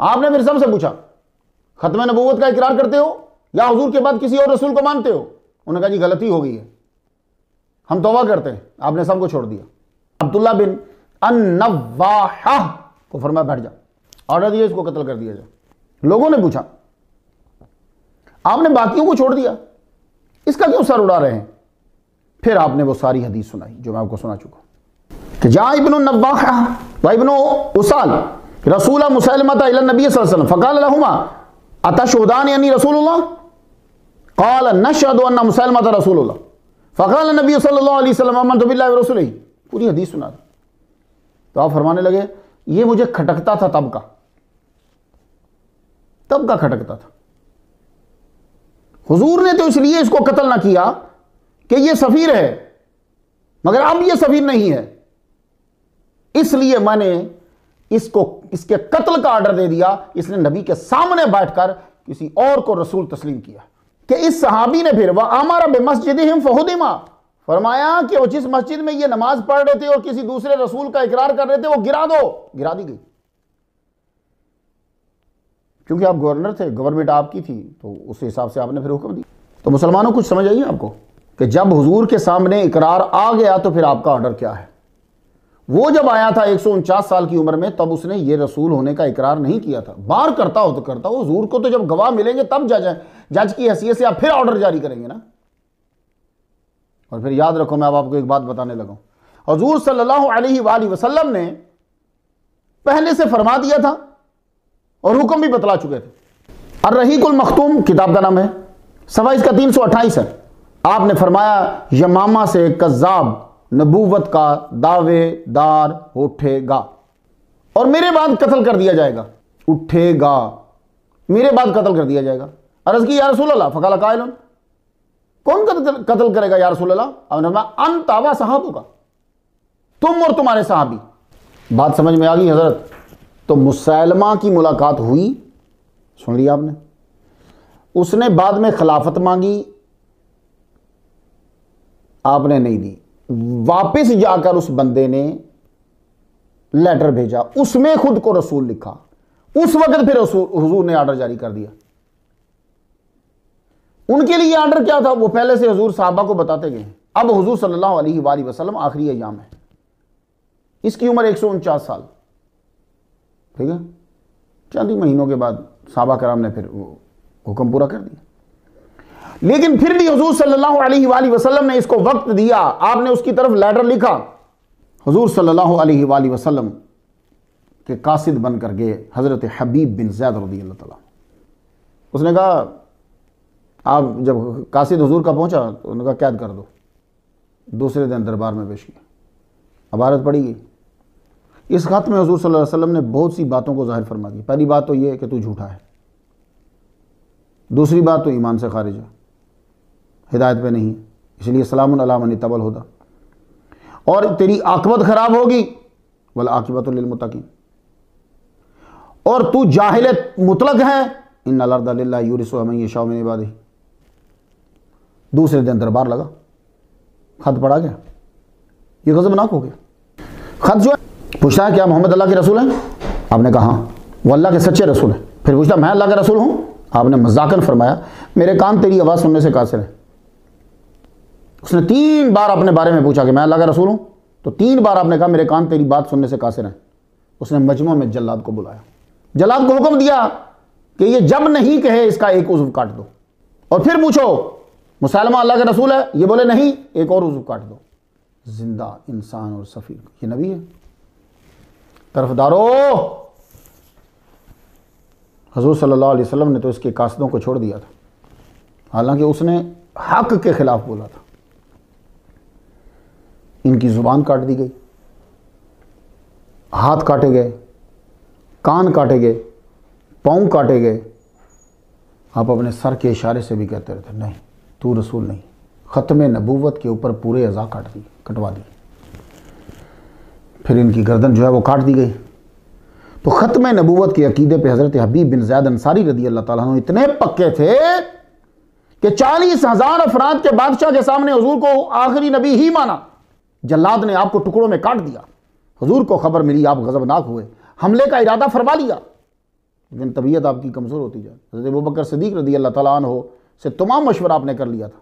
आपने मेरे सबसे पूछा खत्म नबूत का इकरार करते हो या हजूर के बाद किसी और रसूल को मानते हो उन्होंने कहा जी गलती हो गई है हम तोबा करते हैं आपने सबको छोड़ दिया अब्दुल्ला बिन अन्नवाह को फरमा बैठ जा ऑर्डर दिया इसको कत्ल कर दिया जा लोगों ने पूछा आपने बाकियों को छोड़ दिया इसका क्यों सर उड़ा रहे हैं फिर आपने वो सारी हदीस सुनाई जो मैं आपको सुना चुका कि जा इबन नब्बा व उसाल रसूल मुसलमत नबी वसल्लम फ़काल लहुमा अतशुदान यानी रसूल काल नशद मुसलमत रसूल फ़काल नबी सल्ला रसूल पूरी हदीस सुना दी तो आप फरमाने लगे ये मुझे खटकता था तब का तब का खटकता था हुजूर ने तो इसलिए इसको कत्ल ना किया कि ये सफ़ीर है मगर अब ये सफ़ीर नहीं है इसलिए मैंने इसको इसके कत्ल का ऑर्डर दे दिया इसने नबी के सामने बैठकर किसी और को रसूल तस्लीम किया कि इस सहाबी ने फिर वह आमारा बे मस्जिद हिम फहुदिमा फरमाया कि वो जिस मस्जिद में ये नमाज पढ़ रहे थे और किसी दूसरे रसूल का इकरार कर रहे थे वो गिरा दो गिरा दी गई क्योंकि आप गवर्नर थे गवर्नमेंट आपकी थी तो उस हिसाब से आपने फिर हुक्म दी तो मुसलमानों कुछ समझ आई आपको कि जब हुजूर के सामने इकरार आ गया तो फिर आपका ऑर्डर क्या है वो जब आया था एक साल की उम्र में तब उसने ये रसूल होने का इकरार नहीं किया था बार करता हो तो करता हो जूर को तो जब गवाह मिलेंगे तब जज है जज की हैसियत से आप फिर ऑर्डर जारी करेंगे ना और फिर याद रखो मैं अब आपको एक बात बताने लगा हजूर सल्लल्लाहु अलैहि वसल्लम ने पहले से फरमा दिया था और हुक्म भी बतला चुके थे अर रहीकुल मखतूम किताब का नाम है सवा इसका तीन सौ अट्ठाईस है आपने फरमाया यमामा से कज्जाब नबूवत का दावेदार उठेगा और मेरे बाद कत्ल कर दिया जाएगा उठेगा मेरे बाद कत्ल कर दिया जाएगा अरज की यार रसूल फ़काल कायल कौन कत्ल कत्ल करेगा यार रसूल अंतावा साहबों का तुम और तुम्हारे साहबी बात समझ में आ गई हजरत तो मुसैलमा की मुलाकात हुई सुन लिया आपने उसने बाद में खिलाफत मांगी आपने नहीं दी वापस जाकर उस बंदे ने लेटर भेजा उसमें खुद को रसूल लिखा उस वक्त फिर हजूर ने आर्डर जारी कर दिया उनके लिए आर्डर क्या था वो पहले से हजूर साहबा को बताते गए अब हजूर सल्लल्लाहु वसलम आखिरी अयाम है इसकी उम्र एक साल ठीक है चंद ही महीनों के बाद साहबा कराम ने फिर वो हुक्म पूरा कर दिया लेकिन फिर भी हजूर सल्लाम ने इसको वक्त दिया आपने उसकी तरफ लेटर लिखा हजूर सल्लाम के कासिद बन गए हज़रत हबीब बिन जैद रदी अल्लाह उसने कहा आप जब कासिद हजूर का पहुंचा तो उन्होंने कहा कैद कर दो दूसरे दिन दरबार में पेश किया अबारत पड़ी गई इस ख़त में हजूर सल्लाम ने बहुत सी बातों को जाहिर फरमा दी पहली बात तो ये है कि तू झूठा है दूसरी बात तो ईमान से खारिज है हिदायत पे नहीं है इसलिए सलाम अलामन तबल होदा और तेरी आकबत ख़राब होगी वल आकबतमतिन और तू जाहिल मुतलक है इन अल्ला दूसरे दिन दरबार लगा खत पड़ा गया ये गजबनाक हो गया खत जो है पूछता है क्या मोहम्मद अल्लाह के रसूल हैं आपने कहा हाँ, वो अल्लाह के सच्चे रसूल हैं फिर पूछता मैं अल्लाह के रसूल हूँ आपने मजाकन फरमाया मेरे कान तेरी आवाज़ सुनने से कासिर है उसने तीन बार अपने बारे में पूछा कि मैं अल्लाह का रसूल हूँ तो तीन बार आपने कहा मेरे कान तेरी बात सुनने से कासिर है उसने मजमू में जल्लाद को बुलाया जल्लाद को हुक्म दिया कि ये जब नहीं कहे इसका एक उजुव काट दो और फिर पूछो मुसलमान अल्लाह के रसूल है ये बोले नहीं एक और उजुव काट दो जिंदा इंसान और सफ़ीर ये नबी है तरफदारो हजूर सल्लल्लाहु अलैहि वसल्लम ने तो इसके कासदों को छोड़ दिया था हालांकि उसने हक के खिलाफ बोला था इनकी ज़ुबान काट दी गई हाथ काटे गए कान काटे गए पाँव काटे गए आप अपने सर के इशारे से भी कहते रहते नहीं तू रसूल नहीं ख़त्म नबूवत के ऊपर पूरे अज़ा काट दी कटवा दी फिर इनकी गर्दन जो है वो काट दी गई तो ख़त्म नबूवत के अकीदे पे हज़रत हबीब बिन जैद अंसारी रदी अल्लाह तुम इतने पक्के थे कि चालीस हज़ार अफराद के बादशाह के सामने हजूर को आखिरी नबी ही माना जल्लाद ने आपको टुकड़ों में काट दिया हजूर को खबर मिली आप गजबनाक हुए हमले का इरादा फरमा लिया लेकिन तबीयत आपकी कमज़ोर होती जाए हजरत अबू बकर सदीक रदी अल्लाह तला से तमाम मशवरा आपने कर लिया था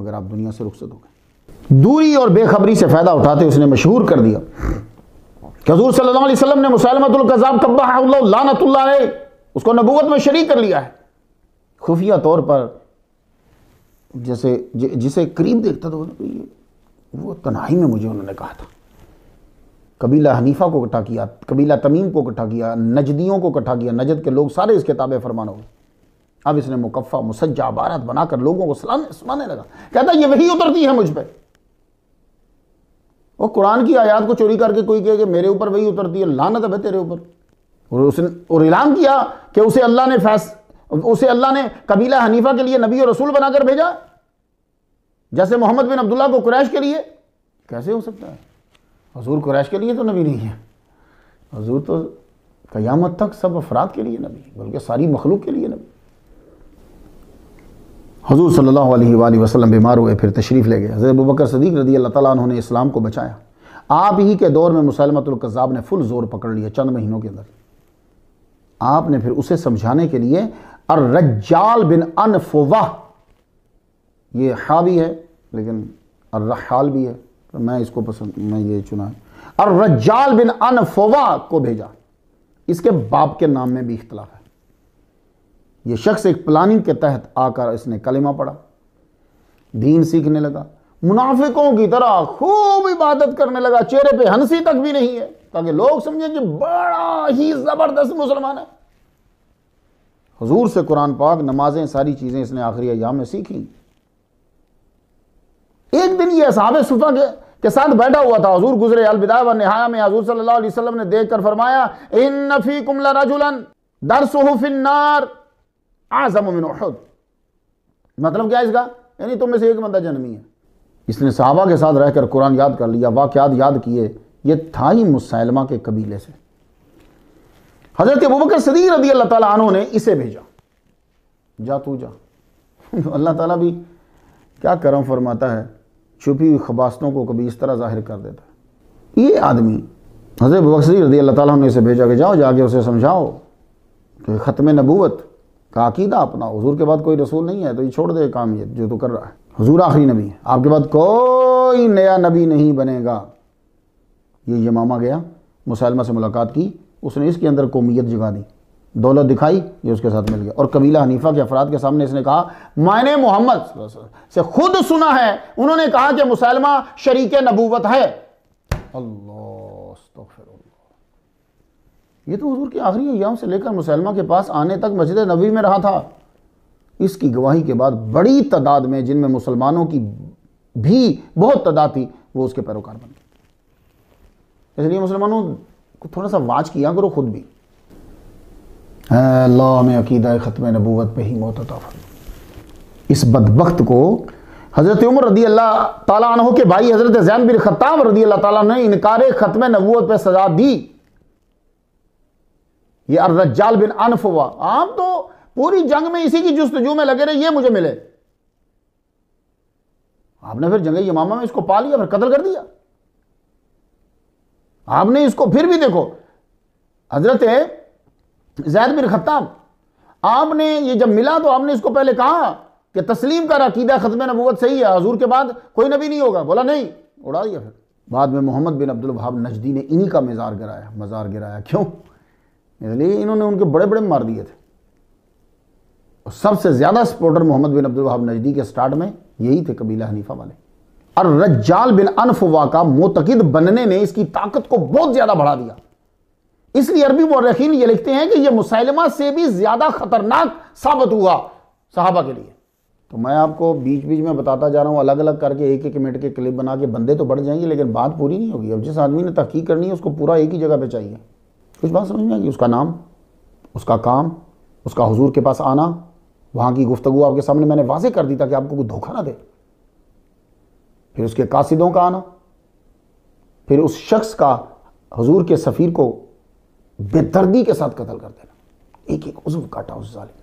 मगर आप दुनिया से रुखसत हो गए दूरी और बेखबरी से फ़ायदा उठाते उसने मशहूर कर दिया हजूर सल्लाम ने मुसलमतुल्कज़ाब तब्बाहल्लानतुल्ला ने उसको नबूत में शरीक कर लिया है खुफिया तौर पर जैसे जिसे करीब देखता तो ये वो तनाही में मुझे उन्होंने कहा था कबीला हनीफा को इकट्ठा किया कबीला तमीम को इकट्ठा किया नजदियों को इकट्ठा किया नजद के लोग सारे इस किताब फरमान हो गए अब इसने मुकफ़ा मुसज्जा भारत बनाकर लोगों को सलाम सुनाने लगा कहता ये वही उतरती है मुझ पर और कुरान की आयात को चोरी करके कोई कहे कि मेरे ऊपर वही उतरती है लानत है तेरे ऊपर और उसने और ऐलान किया कि उसे अल्लाह ने फैस उसे अल्लाह ने कबीला हनीफा के लिए नबी और रसूल बनाकर भेजा जैसे मोहम्मद बिन अब्दुल्ला को कुरैश के लिए कैसे हो सकता है हजूर कुरैश के लिए तो नबी नहीं है हजूर तो क़यामत तक सब अफराद के लिए नबी बल्कि सारी मखलूक के लिए नबी हजूर सल्लल्लाहु अलैहि वसल्लम बीमार हुए फिर तशरीफ़ ले गए हज़रत अबू बकर सदीक रदी अल्लाह ताला ने इस्लाम को बचाया आप ही के दौर में मुसलमतुल्कज़ाब ने फुल जोर पकड़ लिया चंद महीनों के अंदर आपने फिर उसे समझाने के लिए अर्रजाल बिन अनफवा ये हावी है लेकिन अर्रहाल भी है तो मैं इसको पसंद मैं ये चुना और रज्जाल बिन अनफोवा को भेजा इसके बाप के नाम में भी इख्तलाफ है ये शख्स एक प्लानिंग के तहत आकर इसने कलिमा पढ़ा दीन सीखने लगा मुनाफिकों की तरह खूब इबादत करने लगा चेहरे पे हंसी तक भी नहीं है ताकि लोग समझें कि बड़ा ही ज़बरदस्त मुसलमान है हजूर से कुरान पाक नमाजें सारी चीज़ें इसने आखिरी अयाम में सीखी एक दिन ये असहाब सुफा के के साथ बैठा हुआ था हजूर गुजरे अलविदा व नहाया में हजूर सल्लल्लाहु अलैहि वसल्लम ने देख कर फरमाया इन नफ़ी कुमला रजुलन दरसुफिनार आजम उहद मतलब क्या इसका यानी तुम में से एक बंदा जन्मी है इसने साहबा के साथ रहकर कुरान याद कर लिया वाक्यात याद किए ये था ही मुसैलमा के कबीले से हज़रत अबू बकर सदीर रदी अल्लाह तु ने इसे भेजा जा तू जा अल्लाह ताला भी क्या करम फरमाता है छुपी हुई खबासतों को कभी इस तरह जाहिर कर देता है ये आदमी हज़रत बक्सरी रदी अल्लाह ताला ने इसे भेजा कि जाओ जाके उसे समझाओ कि ख़त्म नबूत का अकीदा अपना हजूर के बाद कोई रसूल नहीं है तो ये छोड़ दे काम ये जो तो कर रहा है हजूर आखिरी नबी है आपके बाद कोई नया नबी नहीं बनेगा ये यमामा गया मुसलमा से मुलाकात की उसने इसके अंदर कौमियत जगा दी दौलत दिखाई ये उसके साथ मिल गया और कबीला हनीफा के अफराद के सामने इसने कहा मैंने मोहम्मद से खुद सुना है उन्होंने कहा कि मुसलमा शरीक नबूवत है ये तो हजूर के आखिरी अयाम से लेकर मुसलमा के पास आने तक मस्जिद नबी में रहा था इसकी गवाही के बाद बड़ी तादाद में जिनमें मुसलमानों की भी बहुत तादाद थी वो उसके पैरोकार बन गए इसलिए मुसलमानों को थोड़ा सा वाच किया करो खुद भी अल्लाह में अकीदा ख़त्म नबूत पर ही मौत इस बदबक को हज़रत उमर रदी अल्लाह तह के भाई हज़रत जैन बिन ख़त्ताब रदी अल्लाह ताला ने इनकार ख़त्म नबूत पर सज़ा दी ये अर्रजाल बिन अनफ हुआ आप तो पूरी जंग में इसी की जस्तजू में लगे रहे ये मुझे मिले आपने फिर जंग मामा में इसको पा लिया फिर कत्ल कर दिया आपने इसको फिर भी देखो हजरत जैद बिन खत्ताब आपने ये जब मिला तो आपने इसको पहले कहा कि तस्लीम का रकीदा ख़त्म नबूत सही है हजूर के बाद कोई नबी नहीं होगा बोला नहीं उड़ा दिया फिर बाद में मोहम्मद बिन अब्दुल वहाब नजदी ने इन्हीं का मज़ार गिराया मज़ार गिराया क्यों इसलिए इन्होंने उनके बड़े बड़े मार दिए थे और सबसे ज़्यादा supporter Mohammad bin Abdul Najdi के स्टार्ट में यही थे कबीला हनीफा वाले और रज्जाल बिन अनफवा का मोतकद बनने ने इसकी ताकत को बहुत ज़्यादा बढ़ा दिया इसलिए अरबी मौरखीन ये लिखते हैं कि यह मुसलमा से भी ज़्यादा ख़तरनाक साबित हुआ साहबा के लिए तो मैं आपको बीच बीच में बताता जा रहा हूँ अलग अलग करके एक एक मिनट के क्लिप बना के बंदे तो बढ़ जाएंगे लेकिन बात पूरी नहीं होगी अब जिस आदमी ने तहकीक करनी है उसको पूरा एक ही जगह पर चाहिए कुछ बात समझ में आएगी उसका नाम उसका काम उसका हजूर के पास आना वहाँ की गुफ्तगु आपके सामने मैंने वाजे कर दी था कि आपको कोई धोखा ना दे फिर उसके कासिदों का आना फिर उस शख्स का हजूर के सफ़ीर को बेदर्दी के साथ कत्ल कर देना एक एक उज्व काटा उस जालिम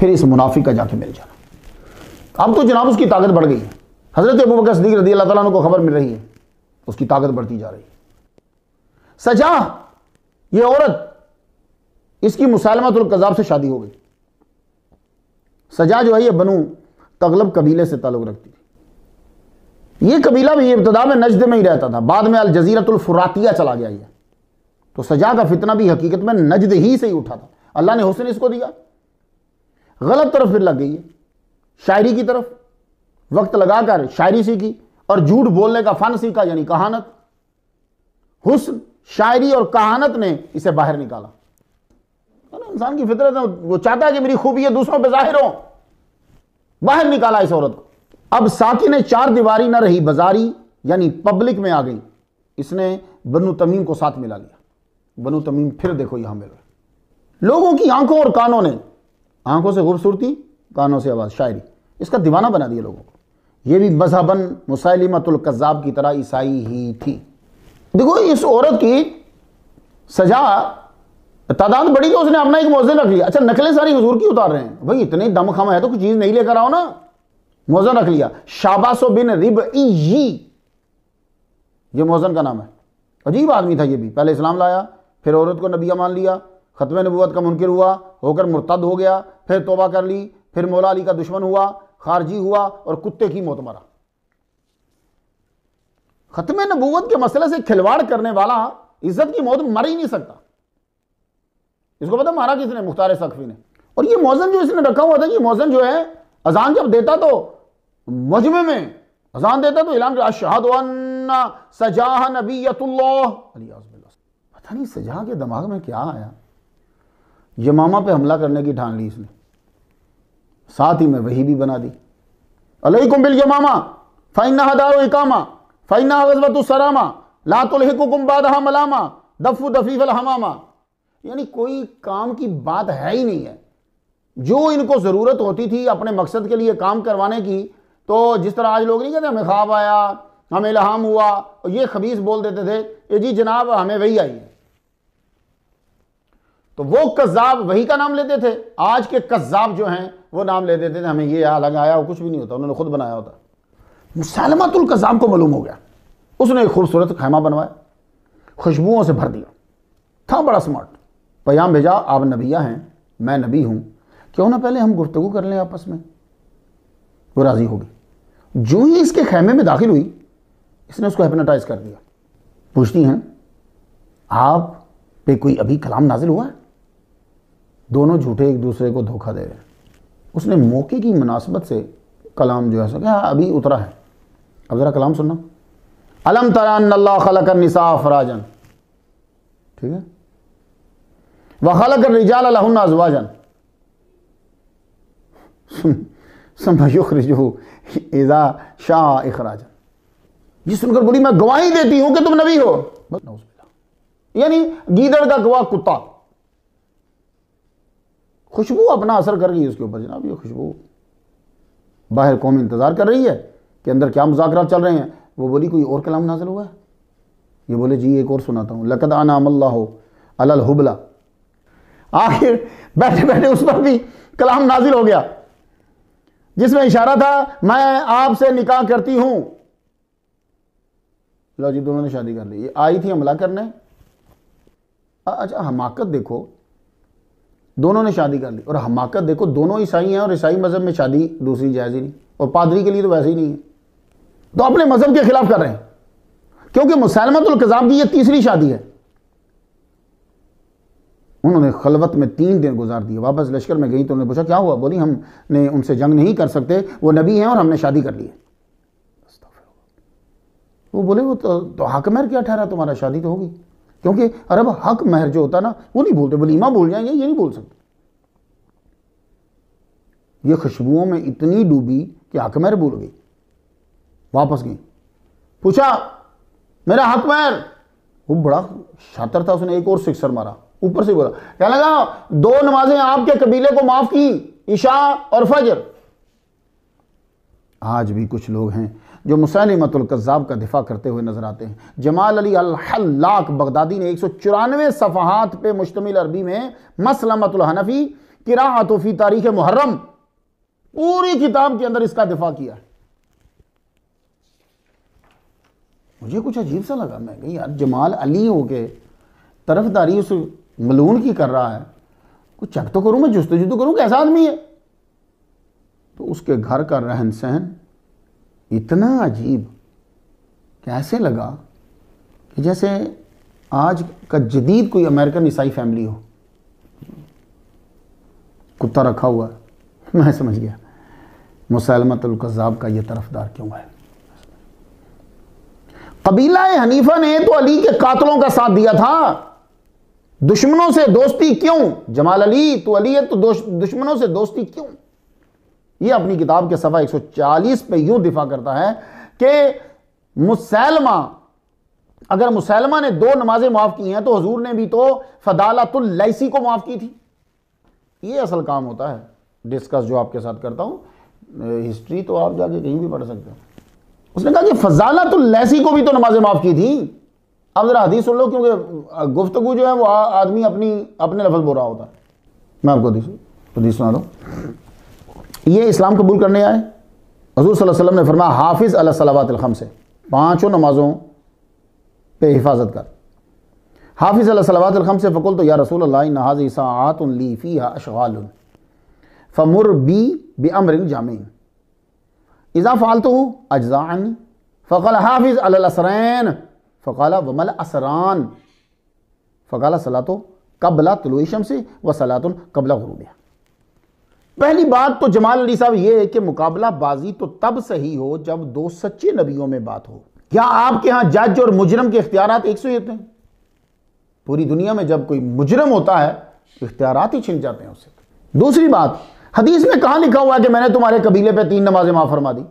फिर इस मुनाफी का जाके मिल जाना अब तो जनाब उसकी ताकत बढ़ गई है हज़रत अबू बकर सदीक रदी अल्लाह तला को खबर मिल रही है तो उसकी ताकत बढ़ती जा रही है सजा ये औरत इसकी कजाब से शादी हो गई सजा जो है ये बनु तगलब कबीले से ताल्लुक़ रखती थी ये कबीला भी इब्तदा में नजद में ही रहता था बाद में अल फुरातिया चला गया यह तो सजा का फितना भी हकीकत में नजद ही से ही उठा था अल्लाह ने हुसन इसको दिया गलत तरफ फिर लग गई है शायरी की तरफ वक्त लगाकर शायरी सीखी और झूठ बोलने का फन सीखा यानी कहानत हुस्न शायरी और कहानत ने इसे बाहर निकाला इंसान की फितरत है वो चाहता है कि मेरी खूबी दूसरों पर जाहिर हो बाहर निकाला इस औरत को अब साकी ने चार दीवारी ना रही बाजारी यानी पब्लिक में आ गई इसने बनु तमीम को साथ मिला लिया बनू तमीम फिर देखो यहां मेरा लोगों की आंखों और कानों ने आंखों से खूबसूरती कानों से आवाज़ शायरी इसका दीवाना बना दिया लोगों को यह भी मजहबन मुसलमतुल्कज़ाब की तरह ईसाई ही थी देखो इस औरत की सजा तादाद बड़ी तो उसने अपना एक मौजन रख लिया अच्छा नकलें सारी हजूर की उतार रहे हैं भाई इतने दम खम है तो कुछ चीज़ नहीं लेकर आओ ना मौजन रख लिया शाबाशो बिन रिब ये मौजन का नाम है अजीब आदमी था ये भी पहले इस्लाम लाया फिर औरत को नबिया मान लिया ख़त्म नबूत का मुनकर हुआ होकर मुर्तद हो गया फिर तोबा कर ली फिर मौला अली का दुश्मन हुआ खारजी हुआ और कुत्ते की मौत मरा ख़त्म नबूत के मसले से खिलवाड़ करने वाला इज्जत की मौत मर ही नहीं सकता इसको पता मारा किसने मुख्तार सख्फी ने और ये मौजन जो इसने रखा हुआ था ये मौजन जो है अजान जब देता तो मजमे में अजान देता तो इलाम शहादना सजाह नबीतुल्ला पता नहीं सजा के दिमाग में क्या आया यमामा पे हमला करने की ठान ली इसने साथ ही में वही भी बना दी अलैकुम बिल यमामा फ़ाइन हदारो इकामा फ़ाइन गजबतुसरामा लातुल्कुम बादहा मलामा दफु दफीफल हमामा यानी कोई काम की बात है ही नहीं है जो इनको ज़रूरत होती थी अपने मकसद के लिए काम करवाने की तो जिस तरह आज लोग नहीं कहते हमें ख्वाब आया हमें इल्हाम हुआ और ये खबीस बोल देते थे ये जी जनाब हमें वही आई है तो वो कज्जाब वही का नाम लेते थे आज के कज्जाब जो हैं वो नाम ले देते थे हमें ये अलग आया कुछ भी नहीं होता उन्होंने खुद बनाया होता मुसलमतुल कज्जाब को मालूम हो गया उसने एक खूबसूरत खैमा बनवाया खुशबुओं से भर दिया था बड़ा स्मार्ट पैगाम भेजा आप नबिया हैं मैं नबी हूँ क्यों ना पहले हम गुफ्तु कर लें आपस में वो राज़ी होगी जो ही इसके खैमे में दाखिल हुई इसने उसको हेपनाटाइज कर दिया पूछती हैं आप पे कोई अभी कलाम नाजिल हुआ है दोनों झूठे एक दूसरे को धोखा दे रहे हैं उसने मौके की मुनासबत से कलाम जो है सो क्या हाँ, अभी उतरा है अब ज़रा कलाम सुनना अलम तरान्ला खलक निसा फराजन ठीक है व खलक रिजाल अलहन अजवाजन समयुखरजू इज़ा शाह इखराजन ये सुनकर बोली मैं गवाही देती हूं कि तुम नबी हो यानी गीदड़ का गवाह कुत्ता खुशबू अपना असर कर गई उसके ऊपर जनाब ये खुशबू बाहर कौम इंतज़ार कर रही है कि अंदर क्या मुजाकर चल रहे हैं वो बोली कोई और कलाम नाजिल हुआ है ये बोले जी एक और सुनाता हूँ लकद आनामल्ला हो अलहुबला आखिर बैठे बैठे उस पर भी कलाम नाजिल हो गया जिसमें इशारा था मैं आपसे निकाह करती हूँ लो जी दोनों ने शादी कर ली आई थी हमला करने अच्छा हमाकत देखो दोनों ने शादी कर ली और हमाकत देखो दोनों ईसाई हैं और ईसाई मज़हब में शादी दूसरी जायज़ ही नहीं और पादरी के लिए तो वैसे ही नहीं है तो अपने मज़हब के खिलाफ कर रहे हैं क्योंकि मुसलमतुल्कज़ाब की यह तीसरी शादी है उन्होंने खलवत में तीन दिन गुजार दिए वापस लश्कर में गई तो उन्होंने पूछा क्या हुआ बोली हमने उनसे जंग नहीं कर सकते वो नबी हैं और हमने शादी कर ली है वो बोले वो तो, तो हाकमर क्या ठहरा तुम्हारा शादी तो होगी क्योंकि अरब हक महर जो होता ना वो नहीं बोलते वलीमा बोल जाएंगे ये नहीं बोल सकते ये खुशबुओं में इतनी डूबी कि हक महर बोल गई वापस गई पूछा मेरा हक महर वो बड़ा शातर था उसने एक और सिक्सर मारा ऊपर से बोला क्या लगा दो नमाजें आपके कबीले को माफ की ईशा और फजर आज भी कुछ लोग हैं जो मुसैलमतुल्कज़ाब का दिफा करते हुए नज़र आते हैं जमाल अली अलहल्लाक बगदादी ने एक सौ चौरानवे सफहत पर मुश्तमिल अरबी में मसलमतुलहनफ़ी किरातोफ़ी तारीख मुहर्रम पूरी किताब के अंदर इसका दिफा किया है मुझे कुछ अजीब सा लगा मैं कहीं यार जमाल अली हो के तरफदारी उस मलून की कर रहा है कुछ चक तो करूँ मैं जस्तजू तो करूँ कैसा आदमी है तो उसके घर का रहन सहन इतना अजीब कैसे लगा कि जैसे आज का जदीद कोई अमेरिकन ईसाई फैमिली हो कुत्ता रखा हुआ है मैं समझ गया कजाब का ये तरफदार क्यों है कबीला हनीफा ने तो अली के कातलों का साथ दिया था दुश्मनों से दोस्ती क्यों जमाल अली तो अली है तो दुश्मनों से दोस्ती क्यों ये अपनी किताब के सफ़ा 140 पे यूं दिफा करता है कि मुसैलमा अगर मुसैलमा ने दो नमाजें माफ़ की हैं तो हजूर ने भी तो फदालतुल्लसी को माफ़ की थी ये असल काम होता है डिस्कस जो आपके साथ करता हूँ हिस्ट्री तो आप जाके कहीं भी पढ़ सकते हो उसने कहा कि फजालतुल्लैसी को भी तो नमाजें माफ़ की थी अब ज़रा हदीस सुन लो क्योंकि गुफ्तगु जो है वो आदमी अपनी अपने लफ्ज़ रहा होता है मैं आपको हदीस हदीस सुना दूँ ये इस्लाम कबूल करने आए हजूर सल्लल्लाहु अलैहि वसल्लम ने फरमाया हाफिज़ अल्लाह से पाँचों नमाज़ों पे हिफाजत कर हाफिज़ अल्लाह से फ़कुल तो या रसूल नहाज अशवाल फ़ी फ़मुर बी बे अमर जामीन इज़ा फालतू अजान फ़कल हाफिज़ अलसरैन फ़क़ल वमल असरान फ़क़ल सलातो कबला तलुशम से व सलातुल कबला गरूबिया पहली बात तो जमाल अली साहब ये है कि मुकाबला बाजी तो तब सही हो जब दो सच्चे नबियों में बात हो क्या आपके यहां जज और मुजरम के इख्तियार एक से होते हैं पूरी दुनिया में जब कोई मुजरम होता है तो इख्तियार ही छिन जाते हैं उससे दूसरी बात हदीस में कहा लिखा हुआ है कि मैंने तुम्हारे कबीले पर तीन नमाजें माफ फरमा दी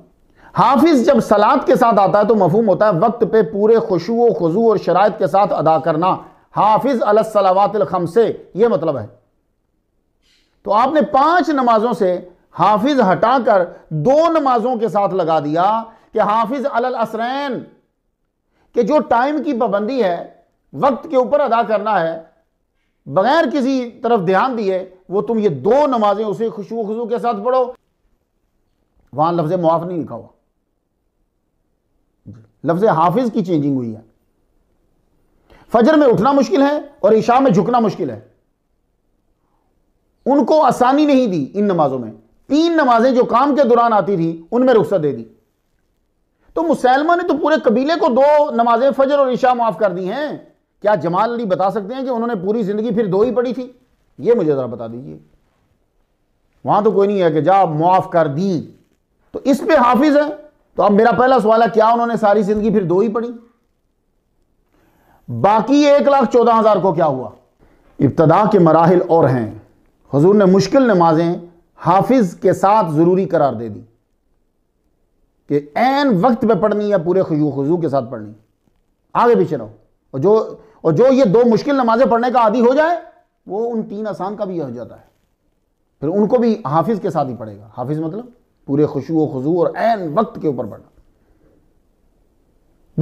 हाफिज जब सलाद के साथ आता है तो मफहूम होता है वक्त पे पूरे खुशू खजू और शरात के साथ अदा करना हाफिज अलसलावातिल खम से यह मतलब है तो आपने पांच नमाजों से हाफिज हटाकर दो नमाजों के साथ लगा दिया कि हाफिज अल असरैन के जो टाइम की पाबंदी है वक्त के ऊपर अदा करना है बगैर किसी तरफ ध्यान दिए वो तुम ये दो नमाजें उसे खुशबूखुशू खुशू के साथ पढ़ो वहां लफ्ज मुआफ नहीं लिखा हुआ लफ्ज हाफिज की चेंजिंग हुई है फजर में उठना मुश्किल है और ईशा में झुकना मुश्किल है उनको आसानी नहीं दी इन नमाजों में तीन नमाजें जो काम के दौरान आती थी उनमें रुख्सत दे दी तो मुसलमान ने तो पूरे कबीले को दो नमाजें फजर और ईशा माफ कर दी हैं क्या जमाल अली बता सकते हैं कि उन्होंने पूरी जिंदगी फिर दो ही पड़ी थी ये मुझे ज़रा बता दीजिए वहां तो कोई नहीं है कि जा मुआफ कर दी तो इस पे हाफिज है तो अब मेरा पहला सवाल है क्या उन्होंने सारी जिंदगी फिर दो ही पड़ी बाकी एक लाख चौदह हजार को क्या हुआ इब्तदा के मराहल और हैं हजूर ने मुश्किल नमाजें हाफिज़ के साथ ज़रूरी करार दे दी कि एन वक्त पे पढ़नी या पूरे खजू खजू के साथ पढ़नी आगे पीछे रहो और जो और जो ये दो मुश्किल नमाजें पढ़ने का आदि हो जाए वो उन तीन आसान का भी यह हो जाता है फिर उनको भी हाफिज़ के साथ ही पढ़ेगा हाफिज़ मतलब पूरे खुशू खजू और एन वक्त के ऊपर पढ़ना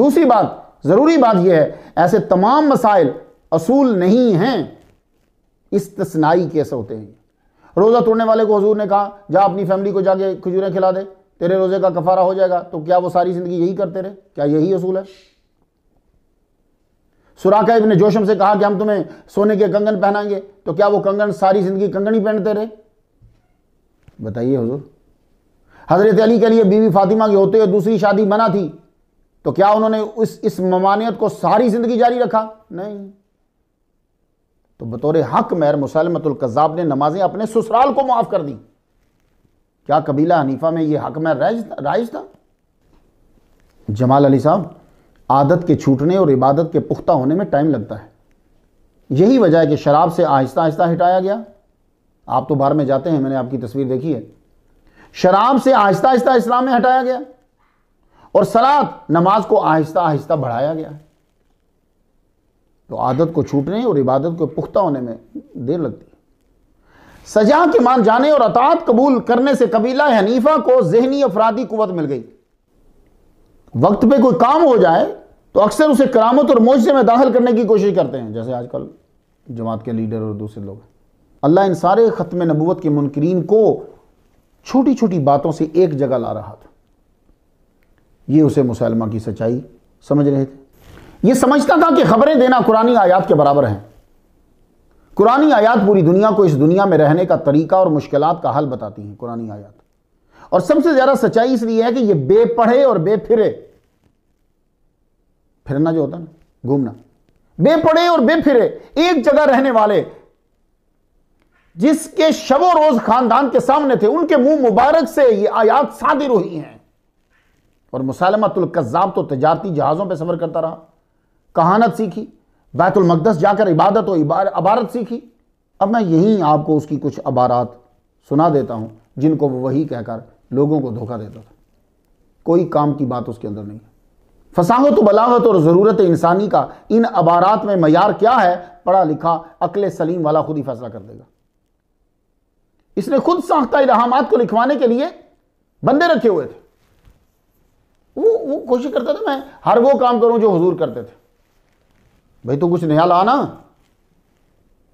दूसरी बात ज़रूरी बात यह है ऐसे तमाम मसाइल असूल नहीं हैं इस्तनाई कैसे होते हैं रोज़ा तोड़ने वाले को हजूर ने कहा जा अपनी फैमिली को जाके खजूरें खिला दे तेरे रोज़े का कफारा हो जाएगा तो क्या वो सारी ज़िंदगी यही करते रहे क्या यही असूल है सुराखा इबन जोशम से कहा कि हम तुम्हें सोने के कंगन पहनाएंगे तो क्या वो कंगन सारी ज़िंदगी कंगन ही पहनते रहे बताइए हजूर हज़रत अली के लिए बीवी फातिमा की होते हुए दूसरी शादी मना थी तो क्या उन्होंने उस इस ममानियत को सारी ज़िंदगी जारी रखा नहीं तो बतौर हक महर मुसलमतुल्कज़ाब ने नमाजें अपने ससुराल को माफ़ कर दी क्या कबीला हनीफा में यह हक महर राइज था जमाल अली साहब आदत के छूटने और इबादत के पुख्ता होने में टाइम लगता है यही वजह है कि शराब से आहिस्ता आहिस्ता हटाया गया आप तो बाहर में जाते हैं मैंने आपकी तस्वीर देखी है शराब से आहिस्ता आहिस्ता इस्लाम में हटाया गया और सलाद नमाज को आहिस्ता आहिस्ता बढ़ाया गया है तो आदत को छूटने और इबादत को पुख्ता होने में देर लगती है सजा के मान जाने और अतात कबूल करने से कबीला हनीफा को जहनी अफराधी कुत मिल गई वक्त पे कोई काम हो जाए तो अक्सर उसे करामत और मोजे में दाखिल करने की कोशिश करते हैं जैसे आजकल जमात के लीडर और दूसरे लोग अल्लाह इन सारे ख़त्म नबूत के मुनकरीन को छोटी छोटी बातों से एक जगह ला रहा था ये उसे मुसलमा की सच्चाई समझ रहे थे ये समझता था कि खबरें देना कुरानी आयात के बराबर है कुरानी आयात पूरी दुनिया को इस दुनिया में रहने का तरीका और मुश्किल का हल बताती हैं कुरानी आयात और सबसे ज़्यादा सच्चाई इसलिए है कि ये बेपढ़े और बेफिरे फिरना जो होता ना घूमना बेपढ़े और बेफिरे एक जगह रहने वाले जिसके शबो रोज खानदान के सामने थे उनके मुंह मुबारक से ये आयात सादिर हुई हैं और मुसालमतुल कज़ाब तो तजारती जहाज़ों पर सफर करता रहा कहानत सीखी बैतुलमकदस जाकर इबादत और अबारत सीखी अब मैं यहीं आपको उसकी कुछ अबारात सुना देता हूँ जिनको वो वही कहकर लोगों को धोखा देता था कोई काम की बात उसके अंदर नहीं है फसाहत बलावत और ज़रूरत इंसानी का इन अबारात में मैार क्या है पढ़ा लिखा अकल सलीम वाला खुद ही फैसला कर देगा इसने खुद साख्ता इलाहाम को लिखवाने के लिए बंदे रखे हुए थे वो वो कोशिश करता था मैं हर वो काम करूं जो हजूर करते थे भाई तो कुछ नया ला ना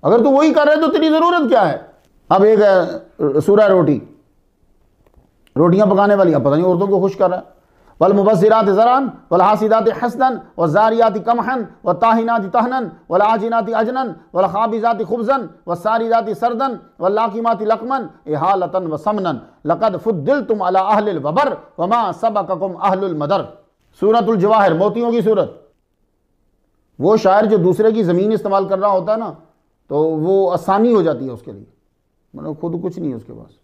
अगर तू वही कर रहे तो तेरी ज़रूरत क्या है अब एक है सूरा रोटी रोटियां पकाने वाली अब पता नहीं औरतों को खुश कर रहा है वल मुबसरात ज़रान वल हासिदात हसनन व जारियात कमहन व ताहिनात तहनन वल आजिनात अजनन वल खाबिजात खुबजन व सारिदात सरदन व लाकिमात लकमन एहालतन व समनन लकद फुद्दिल तुम अला अहल वबर वमा सबकुम अहलुल मदर सूरतुल जवाहिर मोतियों की सूरत वो शायर जो दूसरे की ज़मीन इस्तेमाल कर रहा होता है ना तो वो आसानी हो जाती है उसके लिए मतलब खुद कुछ नहीं है उसके पास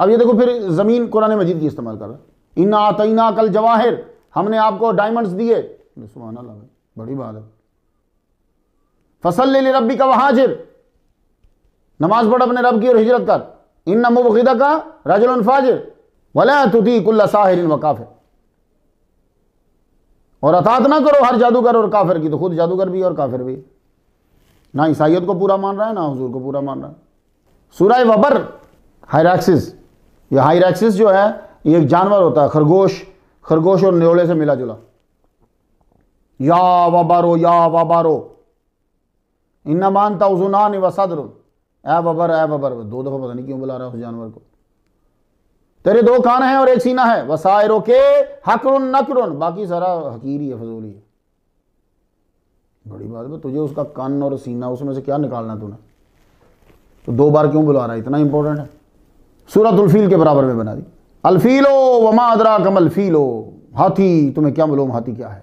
अब ये देखो फिर ज़मीन कुरान मजीद की इस्तेमाल कर रहा है इन्ना आतना कल जवाहिर हमने आपको डायमंड्स दिए भाई बड़ी बात है फसल ले ले रबी का हाजिर नमाज पढ़ अपने रब की और हिजरत कर इन मुबीदा का रजल फाजिर वला तुदी कुल्ला साहिर वकाफ़ है और अतात ना करो हर जादूगर और काफिर की तो खुद जादूगर भी और काफिर भी ना ईसाइत को पूरा मान रहा है ना हजूर को पूरा मान रहा है सूर्य वबर हाइराक्सिस ये हाइराक्सिस जो है ये एक जानवर होता है खरगोश खरगोश और न्योले से मिला जुला या वबारो या वबारो इन्ना मानता उजुनान वसादर ए बबर ए बबर दो दफ़ा पता नहीं क्यों बुला रहा है उस जानवर को तेरे दो कान हैं और एक सीना है वसायरों के हकरुन नकरुन बाकी सारा हकीरी है फजूली है बड़ी बात है तो तुझे उसका कान और सीना उसमें से क्या निकालना तूने तो दो बार क्यों बुला रहा है इतना इंपॉर्टेंट है सूरत उल्फील के बराबर में बना दी अलफीलो वमा अदरा कम अलफीलो हाथी तुम्हें क्या मालूम हाथी क्या है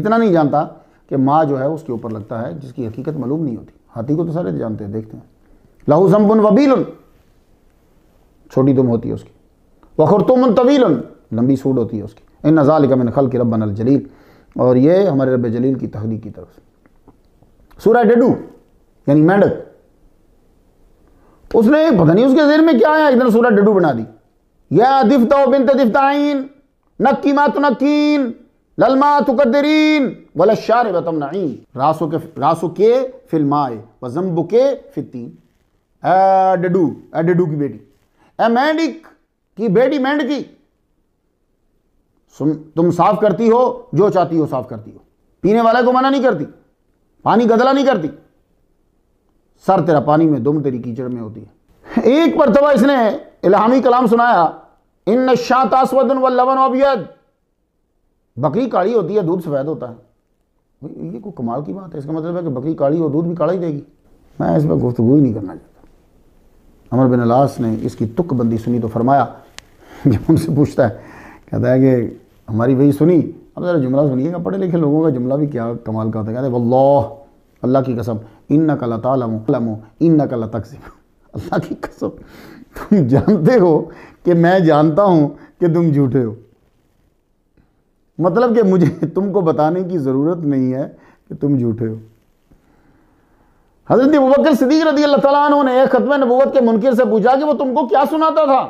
इतना नहीं जानता कि माँ जो है उसके ऊपर लगता है जिसकी हकीकत मालूम नहीं होती हाथी को तो सारे जानते हैं देखते हैं लहू जम्बुन वबील छोटी दुम होती है उसकी वखर वखरतुमन तवीलन लंबी सूट होती है उसकी इन नज़ाल का मैंने खल की रबन जलील और ये हमारे रब जलील की तहरीक की तरफ सूर सूर्य डेडू यानी मेंढक उसने पता नहीं उसके जेर में क्या आया इधर सूर डडू बना दी या दिफ्ता बिन दिफ्ताइन नक्की मा नक्कीन ललमा तुकदरीन वल शार बतम नईन रासो के रासो के फिल्माए व जम्बु के फितीन ए डडू ए डडू की बेटी अमेंडिक की बेटी मेंड की तुम साफ करती हो जो चाहती हो साफ करती हो पीने वाले को मना नहीं करती पानी गदला नहीं करती सर तेरा पानी में दुम तेरी कीचड़ में होती है एक मरतबा इसने इलामी कलाम सुनाया इन नशातासवदन व लवन अबियद बकरी काली होती है दूध सफ़ेद होता है ये कोई कमाल की बात है इसका मतलब है कि बकरी काली हो दूध भी काला ही देगी मैं इस पर गुफ्तु ही नहीं करना चाहता अमर बिन अलास ने इसकी तुकबंदी सुनी तो फरमाया जब उनसे पूछता है कहता है कि हमारी वही सुनी अब ज़रा जुमला सुनिएगा पढ़े लिखे लोगों का जुमला भी क्या कमाल का होता है कहते वल्लाह अल्लाह की कसम इन न कला तालमो इन न कल तकसीम अल्लाह की कसम तुम जानते हो कि मैं जानता हूँ कि तुम झूठे हो मतलब कि मुझे तुमको बताने की ज़रूरत नहीं है कि तुम झूठे हो हजरत अबूबकर सिद्दीक रदी अल्लाह तला ने एक ख़त्म नबूत के मुनकर से पूछा कि वो तुमको क्या सुनाता था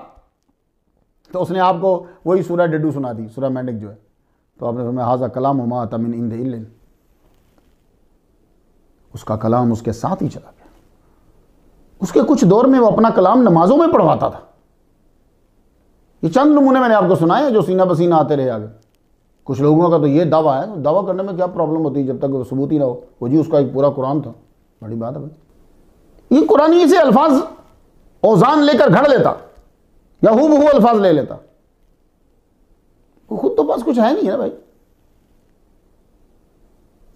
तो उसने आपको वही सूर्य डड्डू सुना दी सूर्य मैंडिक जो है तो आपने सुना हाजा कलाम उमा तमिन इंद उसका कलाम उसके साथ ही चला गया उसके कुछ दौर में वो अपना कलाम नमाजों में पढ़वाता था ये चंद नमूने मैंने आपको सुनाए जो सीना पसीना आते रहे आगे कुछ लोगों का तो ये दावा है दावा करने में क्या प्रॉब्लम होती है जब तक वो सबूत ही ना हो वो जी उसका एक पूरा कुरान था बड़ी बात है भाई ये कुरानी से अल्फाज औजान लेकर घड़ लेता या हु बहू अल्फाज ले लेता वो खुद तो पास कुछ है नहीं है भाई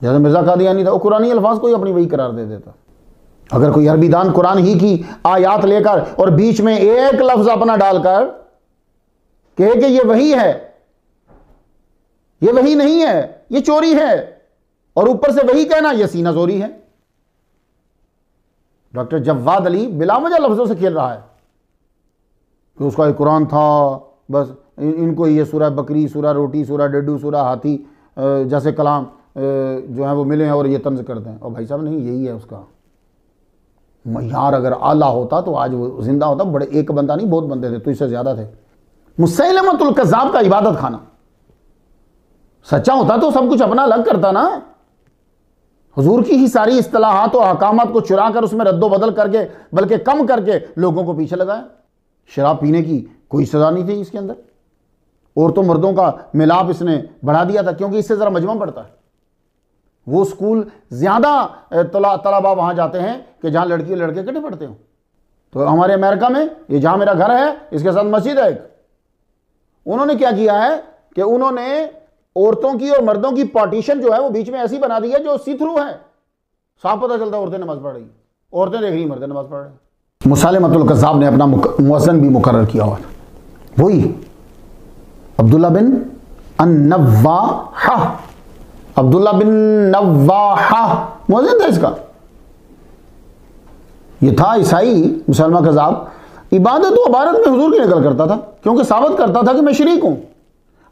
जैसे मिर्जा नहीं था वो कुरानी अल्फाज को ही अपनी वही करार दे देता अगर कोई अरबी दान कुरान ही की आयात लेकर और बीच में एक लफ्ज अपना डालकर कहे कि ये वही है ये वही नहीं है ये चोरी है और ऊपर से वही कहना ये सीना चोरी है डॉक्टर जवाद अली बिलावजा लफ्ज़ों से खेल रहा है कि उसका एक कुरान था बस इन, इनको ये सूरा बकरी सूरा रोटी सूरा डड्डू सूरा हाथी जैसे कलाम जो है वो मिले हैं और ये तंज करते हैं और भाई साहब नहीं यही है उसका मैार अगर आला होता तो आज वो जिंदा होता बड़े एक बंदा नहीं बहुत बंदे थे तो इससे ज़्यादा थे मुसलमतुल कज़ाब का इबादत खाना सच्चा होता तो सब कुछ अपना अलग करता ना हजूर की ही सारी असलाहत और अहकामत को चुरा कर उसमें रद्दो बदल करके बल्कि कम करके लोगों को पीछे लगाया शराब पीने की कोई सज़ा नहीं थी इसके अंदर औरतों मर्दों का मिलाप इसने बढ़ा दिया था क्योंकि इससे ज़रा मजमा पड़ता है वो स्कूल ज़्यादा तला तलाबा वहाँ जाते हैं कि जहाँ लड़की और लड़के इकट्ठे पढ़ते हों तो हमारे अमेरिका में ये जहाँ मेरा घर है इसके साथ मस्जिद है एक उन्होंने क्या किया है कि उन्होंने औरतों की और मर्दों की पार्टीशन जो है वो बीच में ऐसी बना दी है जो सी थ्रू है साफ पता चलता है औरतें नमाज पढ़ रही औरतें देख रही मर्दें नमाज पढ़ रहे मुसाले कसाब ने अपना मुजन भी मुकर किया हुआ वही अब्दुल्ला बिन अब्दुल्ला बिन नवाहा था इसका यह था ईसाई मुसलमान कजाब इबादत तो अबारत में हजूर की निकल करता था क्योंकि साबित करता था कि मैं शरीक हूं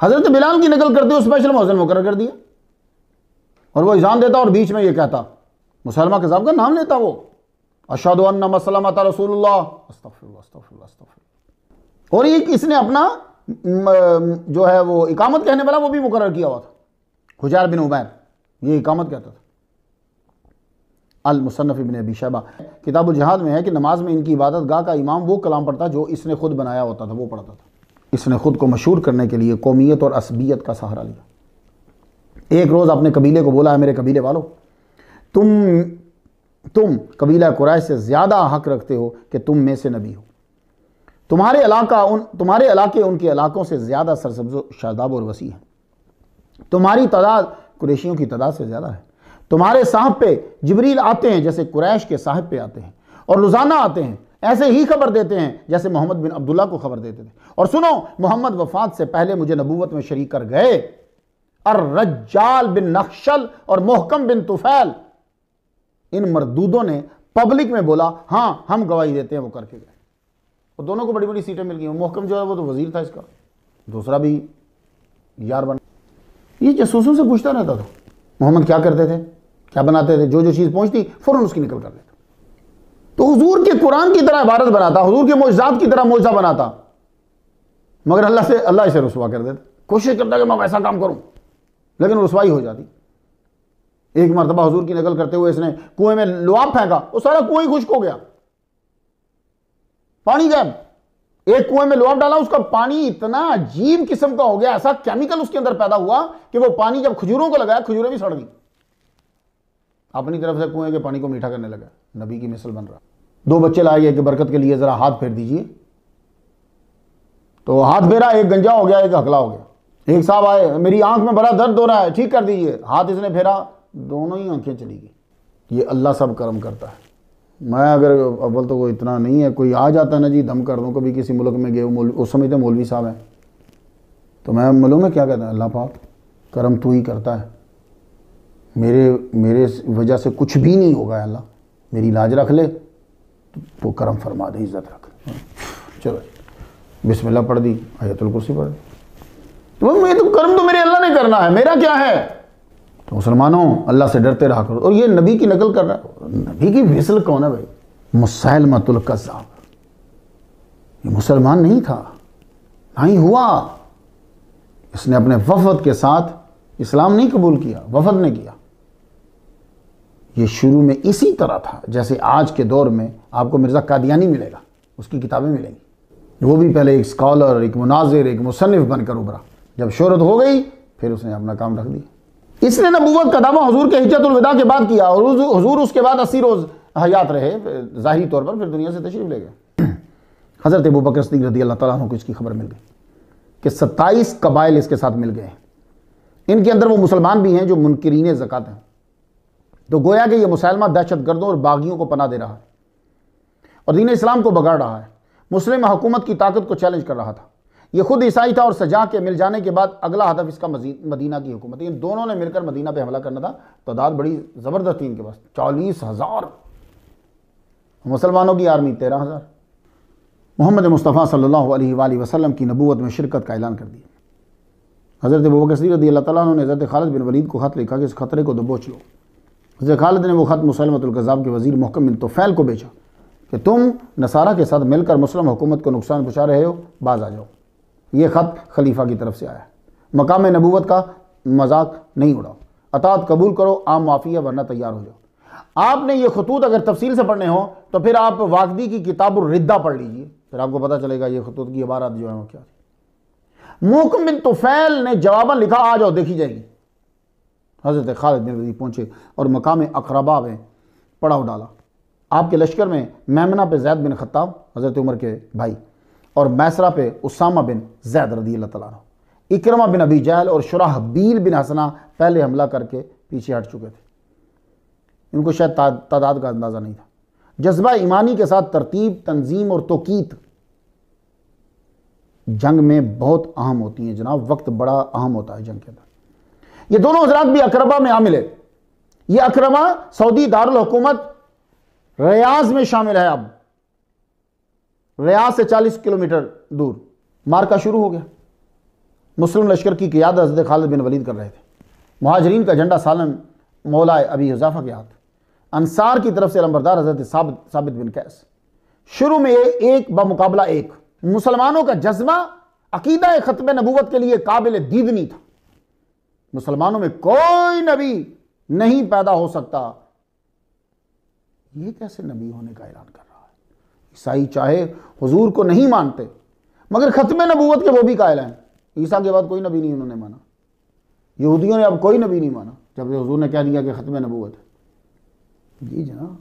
हज़रत बिलाल की नकल करते हुए स्पेशल मोहसिन मुकर कर दिया और वो इजाम देता और बीच में ये कहता मुसलमान के साहब का नाम लेता वो अशद रसूल और ये इसने अपना जो है वो इकामत कहने वाला वो भी मुकर किया हुआ था हुजार बिन उमैर ये इकामत कहता था अल मुसनफ़ इबन अबी शबा किताबुल जहाद में है कि नमाज में इनकी इबादत गाह का इमाम वो कलाम पढ़ता जो इसने खुद बनाया होता था वो पढ़ता था इसने ख़ुद को मशहूर करने के लिए कौमियत और असबियत का सहारा लिया एक रोज़ अपने कबीले को बोला है मेरे कबीले वालों तुम तुम कबीला कुरैश से ज़्यादा हक रखते हो कि तुम में से नबी हो तुम्हारे इलाका उन तुम्हारे इलाके उनके इलाकों से ज़्यादा सरसब्ज शादाब और वसी हैं तुम्हारी तादाद कुरेशियों की तादाद से ज़्यादा है तुम्हारे साहब पे जबरील आते हैं जैसे कुरैश के साहब पे आते हैं और रोज़ाना आते हैं ऐसे ही खबर देते हैं जैसे मोहम्मद बिन अब्दुल्ला को खबर देते थे और सुनो मोहम्मद वफात से पहले मुझे नबूवत में शरीक कर गए और रज्जाल बिन नक्शल और मोहकम बिन तुफैल इन मरदूदों ने पब्लिक में बोला हां हम गवाही देते हैं वो करके गए और दोनों को बड़ी बड़ी सीटें मिल गई मोहकम जो है वो तो वजीर था इसका दूसरा भी यार बन ये जसूसों से पूछता रहता था मोहम्मद क्या करते थे क्या बनाते थे जो जो चीज़ पहुंचती फ़ौरन उसकी निकल कर ले तो हजूर के कुरान की तरह इबारत बनाता हजूर के मोजाद की तरह मोजा बनाता मगर अल्लाह से अल्लाह इसे रसवा कर देता कोशिश करता कि मैं वैसा काम करूं लेकिन रसवाई हो जाती एक मरतबा हजूर की नकल करते हुए इसने कुएं में लुआब फेंका वो सारा कुएं ही खुश्क हो गया पानी गैब एक कुएं में लुआब डाला उसका पानी इतना अजीब किस्म का हो गया ऐसा केमिकल उसके अंदर पैदा हुआ कि वो पानी जब खजूरों को लगाया खजूरें भी सड़ गई अपनी तरफ से कुएं के पानी को मीठा करने लगा नबी की मिसल बन रहा दो बच्चे लाए गए कि बरकत के लिए ज़रा हाथ फेर दीजिए तो हाथ फेरा एक गंजा हो गया एक हकला हो गया एक साहब आए मेरी आंख में बड़ा दर्द हो रहा है ठीक कर दीजिए हाथ इसने फेरा दोनों ही आंखें चली गई ये अल्लाह सब कर्म करता है मैं अगर अव्वल तो वो इतना नहीं है कोई आ जाता ना जी दम कर दूँ कभी किसी मुल्क में गए उस समय तो मौलवी साहब हैं तो मैं मालूम है क्या कहता है अल्लाह पाक कर्म तू ही करता है मेरे मेरे वजह से कुछ भी नहीं होगा अल्लाह मेरी लाज रख ले तो वो करम फरमा दे इज़्ज़त रख चलो बिस्मिल्लाह पढ़ दी आयतुल कुर्सी पढ़ तो ये तो कर्म तो मेरे अल्लाह ने करना है मेरा क्या है तो मुसलमानों अल्लाह से डरते रहा करो और ये नबी की नकल कर रहा है नबी की फिसल कौन है भाई मतुल कज़ाब ये मुसलमान नहीं था ना ही हुआ इसने अपने वफद के साथ इस्लाम नहीं कबूल किया वफद ने किया ये शुरू में इसी तरह था जैसे आज के दौर में आपको मिर्ज़ा कादियानी मिलेगा उसकी किताबें मिलेंगी वो भी पहले एक स्कॉलर एक मुनाजिर एक मुसनफ़ बनकर उभरा जब शहरत हो गई फिर उसने अपना काम रख दिया इसने नबूवत का दावा हजूर के हिजतुलविदा के बाद किया और हजूर उसके बाद अस्सी रोज़ हयात रहे ज़ाहरी तौर पर फिर दुनिया से तशरीफ़ ले गए हज़रत अबू बकर सदीक रदी अल्लाह तला को इसकी खबर मिल गई कि सत्ताईस कबाइल इसके साथ मिल गए हैं इनके अंदर वो मुसलमान भी हैं जो मुनकरीन ज़क़़त हैं तो गोया कि यह मुसलमान दहशतगर्दों और बागियों को पना दे रहा है और दीन इस्लाम को बगाड़ रहा है मुस्लिम हुकूमत की ताकत को चैलेंज कर रहा था यह खुद ईसाई था और सजा के मिल जाने के बाद अगला हदफ इसका मदीना की हुकूमत इन दोनों ने मिलकर मदीना पर हमला करना था तादाद बड़ी ज़बरदस्त थी इनके पास चालीस हज़ार मुसलमानों की आर्मी तेरह हज़ार मोहम्मद मुस्तफ़ा सल्लल्लाहु अलैहि वसल्लम की नबूत में शिरकत का ऐलान कर दिया हज़रत बबू रदी अल्लाह तला ने हज़रत खालद बिन वलीद को ख़त लिखा कि इस खतरे को दबोच लो हजर खालिद ने वो ख़त मुसलमतुल्कज़ाब के वजीर महकम बिन तोफ़ैल को भेजा कि तुम नसारा के साथ मिलकर मुस्लिम हुकूमत को नुकसान पहुँचा रहे हो बाज आ जाओ ये ख़त खलीफा की तरफ से आया मकाम नबूत का मजाक नहीं उड़ाओ अतात कबूल करो आम माफ़िया वरना तैयार हो जाओ आपने ये खतूत अगर तफसील से पढ़ने हो तो फिर आप वाकदी की किताब रिद्दा पढ़ लीजिए फिर आपको पता चलेगा ये खतूत की इबारत जो है वो क्या थी तुफ़ैल ने जवाबा लिखा आ जाओ देखी जाएगी हज़रत खालिद बिन वली पहुँचे और मकाम अकरबा में पड़ाव डाला आपके लश्कर में मैमना पे जैद बिन खत्ताब हज़रत उमर के भाई और मैसरा पे उसामा बिन जैद रदी अल्लाह तला इकरमा बिन अबी जहल और शुराहबील बिन हसना पहले हमला करके पीछे हट चुके थे इनको शायद तादाद का अंदाज़ा नहीं था जज्बा ईमानी के साथ तरतीब तंजीम और तोकीत जंग में बहुत अहम होती हैं जनाब वक्त बड़ा अहम होता है जंग के अंदर ये दोनों हजरात भी अकरबा में आमिल है ये अक्रबा सऊदी दारकूमत रियाज में शामिल है अब रियाज से 40 किलोमीटर दूर मार्का शुरू हो गया मुस्लिम लश्कर की क्यादत हजरत खालिद बिन वलीद कर रहे थे महाजरीन का झंडा सालन मौलाए अभी हजाफा के हाथ अंसार की तरफ से लंबरदार हजरत साबित बिन कैस शुरू में एक बमुकाबला एक मुसलमानों का जज्बा अकीदा ख़त्म नबूवत के लिए काबिल दीदनी था मुसलमानों में कोई नबी नहीं पैदा हो सकता ये कैसे नबी होने का ऐलान कर रहा है ईसाई चाहे हुजूर को नहीं मानते मगर ख़त्म नबूवत के वो भी कायल हैं ईसा के बाद कोई नबी नहीं उन्होंने माना यहूदियों ने अब कोई नबी नहीं माना जब हजूर ने कह दिया कि ख़त्म नबूवत जी जना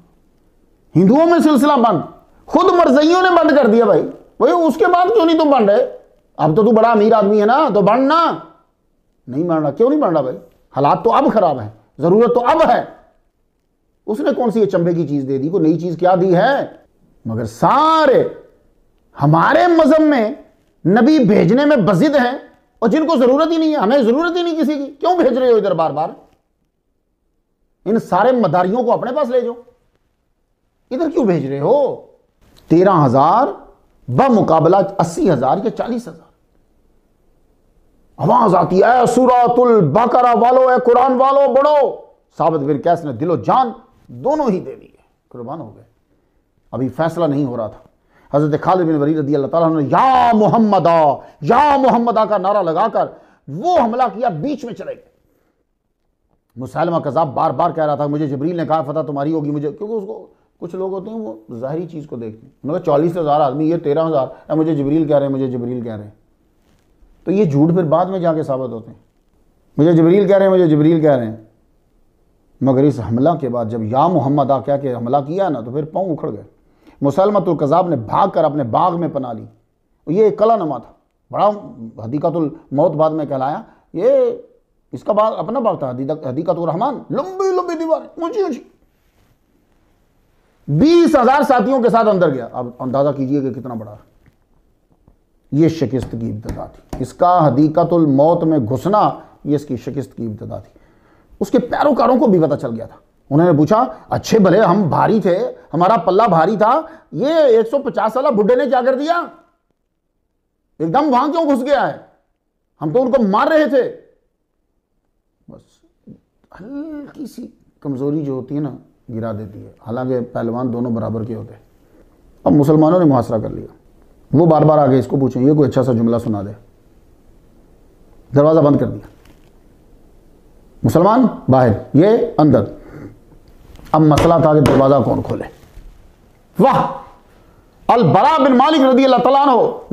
हिंदुओं में सिलसिला बंद खुद मरजइयों ने बंद कर दिया भाई भाई उसके बाद क्यों नहीं तुम बन रहे अब तो तू बड़ा अमीर आदमी है ना तो बन ना नहीं मारना क्यों नहीं मारना भाई हालात तो अब खराब है ज़रूरत तो अब है उसने कौन सी अचंभे की चीज़ दे दी को नई चीज़ क्या दी है मगर सारे हमारे मजहब में नबी भेजने में बजिद हैं और जिनको ज़रूरत ही नहीं है हमें ज़रूरत ही नहीं किसी की क्यों भेज रहे हो इधर बार बार इन सारे मदारियों को अपने पास ले जाओ इधर क्यों भेज रहे हो तेरह हज़ार ब मुकाबला अस्सी हज़ार या चालीस हज़ार आवाज आती है सूरतुल बकरा वालो ए कुरान वालो बड़ो साबित बिन कैस ने दिलो जान दोनों ही दे दी है कुर्बान हो गए अभी फैसला नहीं हो रहा था हज़रत खालिद बिन वरीद रदी अल्लाह ने या मोहम्मदा या मोहम्मदा का नारा लगाकर वो हमला किया बीच में चले गए मुसलमा कज़ाब बार बार कह रहा था मुझे जबरील ने कहा फतह तुम्हारी होगी मुझे क्योंकि उसको कुछ लोग होते हैं वो ज़ाहरी चीज़ को देखते हैं उन्होंने चालीस हज़ार आदमी ये तेरह हज़ार मुझे जबरील कह रहे हैं मुझे जबरील कह रहे हैं तो ये झूठ फिर बाद में जाके साबित होते हैं मुझे जबरील कह रहे हैं मुझे जबरील कह रहे हैं मगर इस हमला के बाद जब या मोहम्मद आ क्या के हमला किया ना तो फिर पाँव उखड़ गए मुसलमतुल कज़ाब ने भाग कर अपने बाग में पना ली ये एक कला नमा था बड़ा हदीकतुल मौत बाद में कहलाया ये इसका बाग अपना बाग था हदीकतुररहमान लंबी लंबी दीवार ऊँची ऊँची बीस हज़ार साथियों के साथ अंदर गया अब अंदाज़ा कीजिए कि कितना बड़ा है ये शिकस्त की इब्तदा थी इसका हदीकतुल मौत में घुसना ये इसकी शिकस्त की इब्तदा थी उसके पैरोकारों को भी पता चल गया था उन्होंने पूछा अच्छे भले हम भारी थे हमारा पल्ला भारी था ये 150 वाला बुढ़े ने क्या कर दिया एकदम वहां क्यों घुस गया है हम तो उनको मार रहे थे बस हल्की सी कमजोरी जो होती है ना गिरा देती है हालांकि पहलवान दोनों बराबर के होते हैं अब मुसलमानों ने मुहासरा कर लिया वो बार बार आगे इसको पूछेंगे कोई अच्छा सा जुमला सुना दे दरवाज़ा बंद कर दिया मुसलमान बाहर ये अंदर अब मसला था कि दरवाज़ा कौन खोले वाह बरा बिन मालिक रदी अल्लाह तला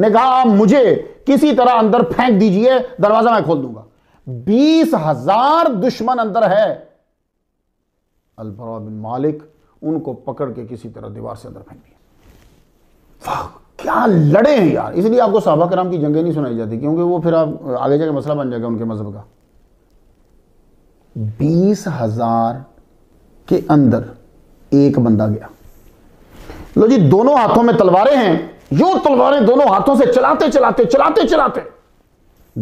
ने कहा आप मुझे किसी तरह अंदर फेंक दीजिए दरवाज़ा मैं खोल दूंगा बीस हजार दुश्मन अंदर है अलबरा बिन मालिक उनको पकड़ के किसी तरह दीवार से अंदर फेंक दिया वाह क्या लड़े हैं यार इसलिए आपको साहबा कराम की जंगें नहीं सुनाई जाती क्योंकि वो फिर आप आगे जाके मसला बन जाएगा उनके मज़हब का बीस हज़ार के अंदर एक बंदा गया लो जी दोनों हाथों में तलवारें हैं जो तलवारें दोनों हाथों से चलाते चलाते चलाते चलाते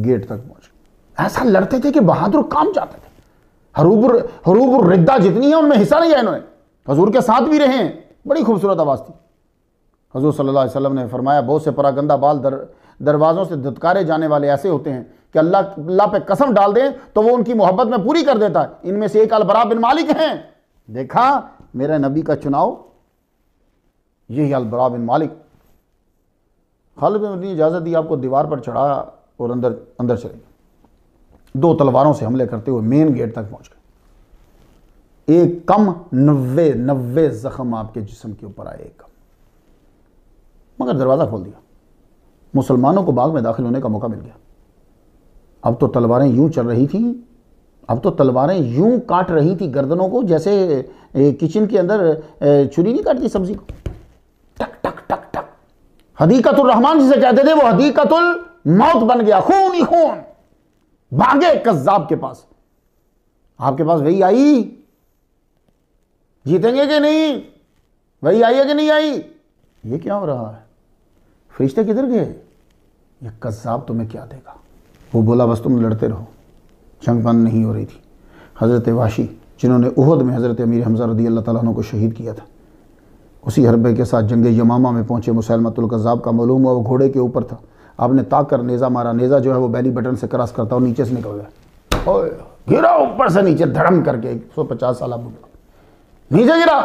गेट तक पहुंच ऐसा लड़ते थे कि बहादुर काम जाते थे हरूबर हरूबर रिद्दा जितनी है उनमें हिस्सा नहीं लिया इन्होंने हजूर के साथ भी रहे हैं बड़ी खूबसूरत आवाज़ थी हजूर सल्ला वसम ने फरमाया बहुत से परागंदा बाल दर दरवाज़ों से धुतकारे जाने वाले ऐसे होते हैं कि अल्लाह अल्लाह पे कसम डाल दें तो वो उनकी मोहब्बत में पूरी कर देता है इनमें से एक अलबरा बिन मालिक हैं देखा मेरा नबी का चुनाव यही अलबरा बिन मालिक खालिद ने इजाज़त दी आपको दीवार पर चढ़ाया और अंदर अंदर चले दो तलवारों से हमले करते हुए मेन गेट तक पहुंच गए एक कम नब्बे नब्बे जख्म आपके जिसम के ऊपर आए एक कम मगर दरवाज़ा खोल दिया मुसलमानों को बाग में दाखिल होने का मौका मिल गया अब तो तलवारें यूं चल रही थी अब तो तलवारें यूं काट रही थी गर्दनों को जैसे किचन के अंदर छुरी नहीं काटती सब्जी को टक टक टक टक हदीकतुल रहमान जिसे कहते थे वो हदीकतुल मौत बन गया खून ही खून भागे कज्जाब के पास आपके पास वही आई जीतेंगे कि नहीं वही आई है कि नहीं आई ये क्या हो रहा है फरिश्ते किधर गए ये कज़ाब तुम्हें क्या देगा वो बोला बस तुम लड़ते रहो जंग बंद नहीं हो रही थी हज़रत वाशी जिन्होंने उहद में हज़रत अमीर हमजा रदी अल्लाह तुम को शहीद किया था उसी हरबे के साथ जंग यमामा में पहुँचे मुसलमतुल्कज़ाब का मालूम हुआ वो घोड़े के ऊपर था आपने ताक कर नेज़ा मारा नेज़ा जो है वो बैली बटन से क्रॉस करता और नीचे से निकल गया गिरा ऊपर से नीचे धड़म करके एक सौ पचास साल बुढ़ा नीचे गिरा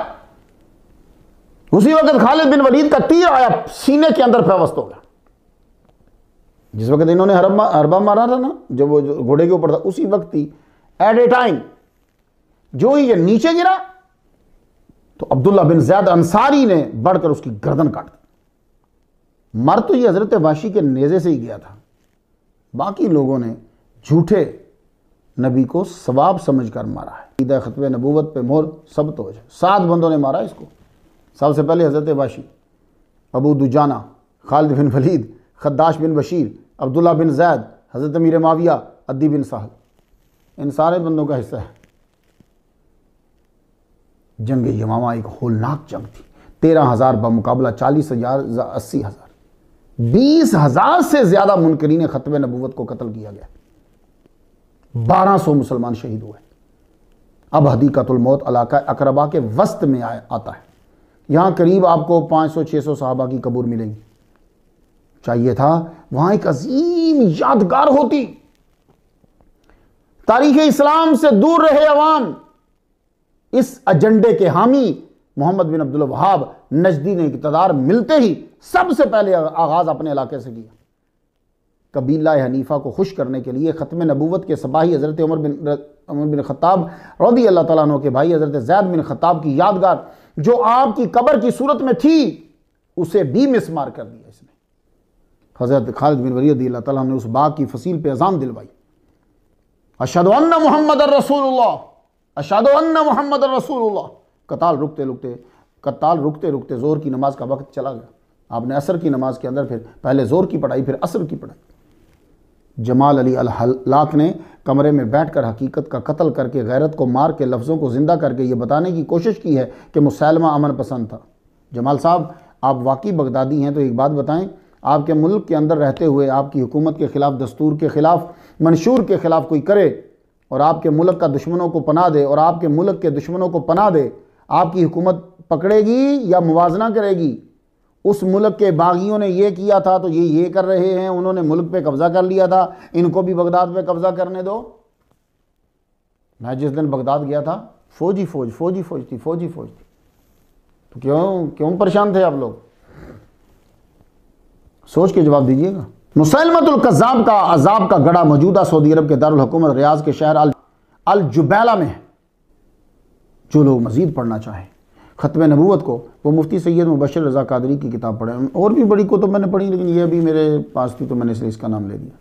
उसी वक्त खालिद बिन वलीद का तीर आया सीने के अंदर फेवस्त हो गया जिस वक्त इन्होंने हरबा हरबा मारा था ना जब वो घोड़े के ऊपर था उसी वक्त ही एट ए टाइम जो ही ये नीचे गिरा तो अब्दुल्ला बिन जैद अंसारी ने बढ़कर उसकी गर्दन काट दी मर तो ये हजरत वाशी के नेज़े से ही गया था बाकी लोगों ने झूठे नबी को सवाब समझ कर मारा है ईद खतब नबूवत पे मोर सब तो सात बंदों ने मारा इसको सबसे पहले हज़रत वाशी अबू दुजाना खालिद बिन वलीद खद्दाश बिन बशीर अब्दुल्ला बिन जैद हज़रत मीर माविया अदी बिन साहब इन सारे बंदों का हिस्सा है जंग यमामा एक होलनाक जंग थी तेरह हज़ार बमुकाबला चालीस हज़ार अस्सी हज़ार बीस हज़ार से ज़्यादा मुनकरीन ख़त्म नबूत को कत्ल किया गया बारह सौ मुसलमान शहीद हुए अब हदीकतुलमौत अलाका अकरबा के वस्त में आ, आता है यहाँ करीब आपको 500-600 साहबा की कबूर मिलेंगी चाहिए था वहाँ एक अजीम यादगार होती तारीख इस्लाम से दूर रहे अवाम इस एजेंडे के हामी मोहम्मद बिन अब्दुल वहाब नजदी ने इकतदार मिलते ही सबसे पहले आगाज़ अपने इलाके से किया कबीला हनीफा को खुश करने के लिए ख़त्म नबूवत के सबाही हज़रत उमर बिन उमर बिन खताब रौदी अल्लाह तुके के भाई हज़रत जैद बिन खताब की यादगार जो आपकी कबर की सूरत में थी उसे भी मिसमार कर दिया इसने हज़रत खालिद बिन वरी अल्लाह ने उस बाग की फसील पे अजान दिलवाई अशद मोहम्मद रसूलुल्लाह अशद मोहम्मद रसूलुल्लाह कताल रुकते रुकते कताल रुकते रुकते ज़ोर की नमाज़ का वक्त चला गया आपने असर की नमाज़ के अंदर फिर पहले ज़ोर की पढ़ाई फिर असर की पढ़ाई जमाल अली अलहलाक ने कमरे में बैठकर हकीकत का कत्ल करके गैरत को मार के लफ्ज़ों को ज़िंदा करके ये बताने की कोशिश की है कि मुसलमा अमन पसंद था जमाल साहब आप वाकई बगदादी हैं तो एक बात बताएं आपके मुल्क के अंदर रहते हुए आपकी हुकूमत के ख़िलाफ़ दस्तूर के ख़िलाफ़ मंशूर के ख़िलाफ़ कोई करे और आपके मुल्क का दुश्मनों को पना दे और आपके मुल्क के दुश्मनों को पना दे आपकी हुकूमत पकड़ेगी या मुवजना करेगी उस मुल्क के बागियों ने ये किया था तो ये ये कर रहे हैं उन्होंने मुल्क पे कब्ज़ा कर लिया था इनको भी बगदाद पे कब्ज़ा करने दो मैं जिस दिन बगदाद गया था फौजी फौज फौजी फौज थी फौजी फौज थी तो क्यों क्यों परेशान थे आप लोग सोच के जवाब दीजिएगा मुसलमतुल कज़ाब का अजाब का गड़ा मौजूदा सऊदी अरब के दारकूमत रियाज के शहर अल जुबैला में जो लोग मज़ीद पढ़ना चाहें ख़त्म नबूत को वो मुफ्ती सैयद मुबशर रज़ा कादरी की किताब पढ़े और भी बड़ी को तो मैंने पढ़ी लेकिन ये अभी मेरे पास थी तो मैंने इसलिए इसका नाम ले लिया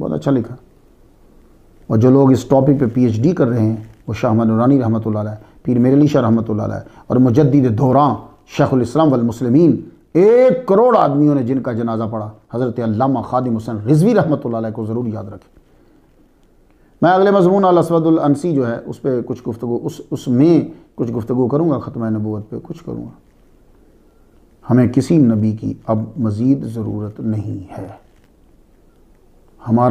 बहुत अच्छा लिखा और जो लोग इस टॉपिक पे पीएचडी कर रहे हैं वो शाह अहमद रहमत ला पीर मेरली शाह रहमत ला और मुजद्दीद दौरान शेखुलस्लाम वलमसलमिन एक करोड़ आदमियों ने जिनका जनाजा पढ़ा हज़रत खादिम हुसैन रिजवी रहमत ला को ज़रूर याद रखें मैं अगले मजमून अलसवदुलसी जो है उस पर कुछ गुफ्तु उस उसमें कुछ गुफ्तु करूँगा ख़त्म नबूत पर कुछ करूँगा हमें किसी नबी की अब मज़ीद ज़रूरत नहीं है हमारा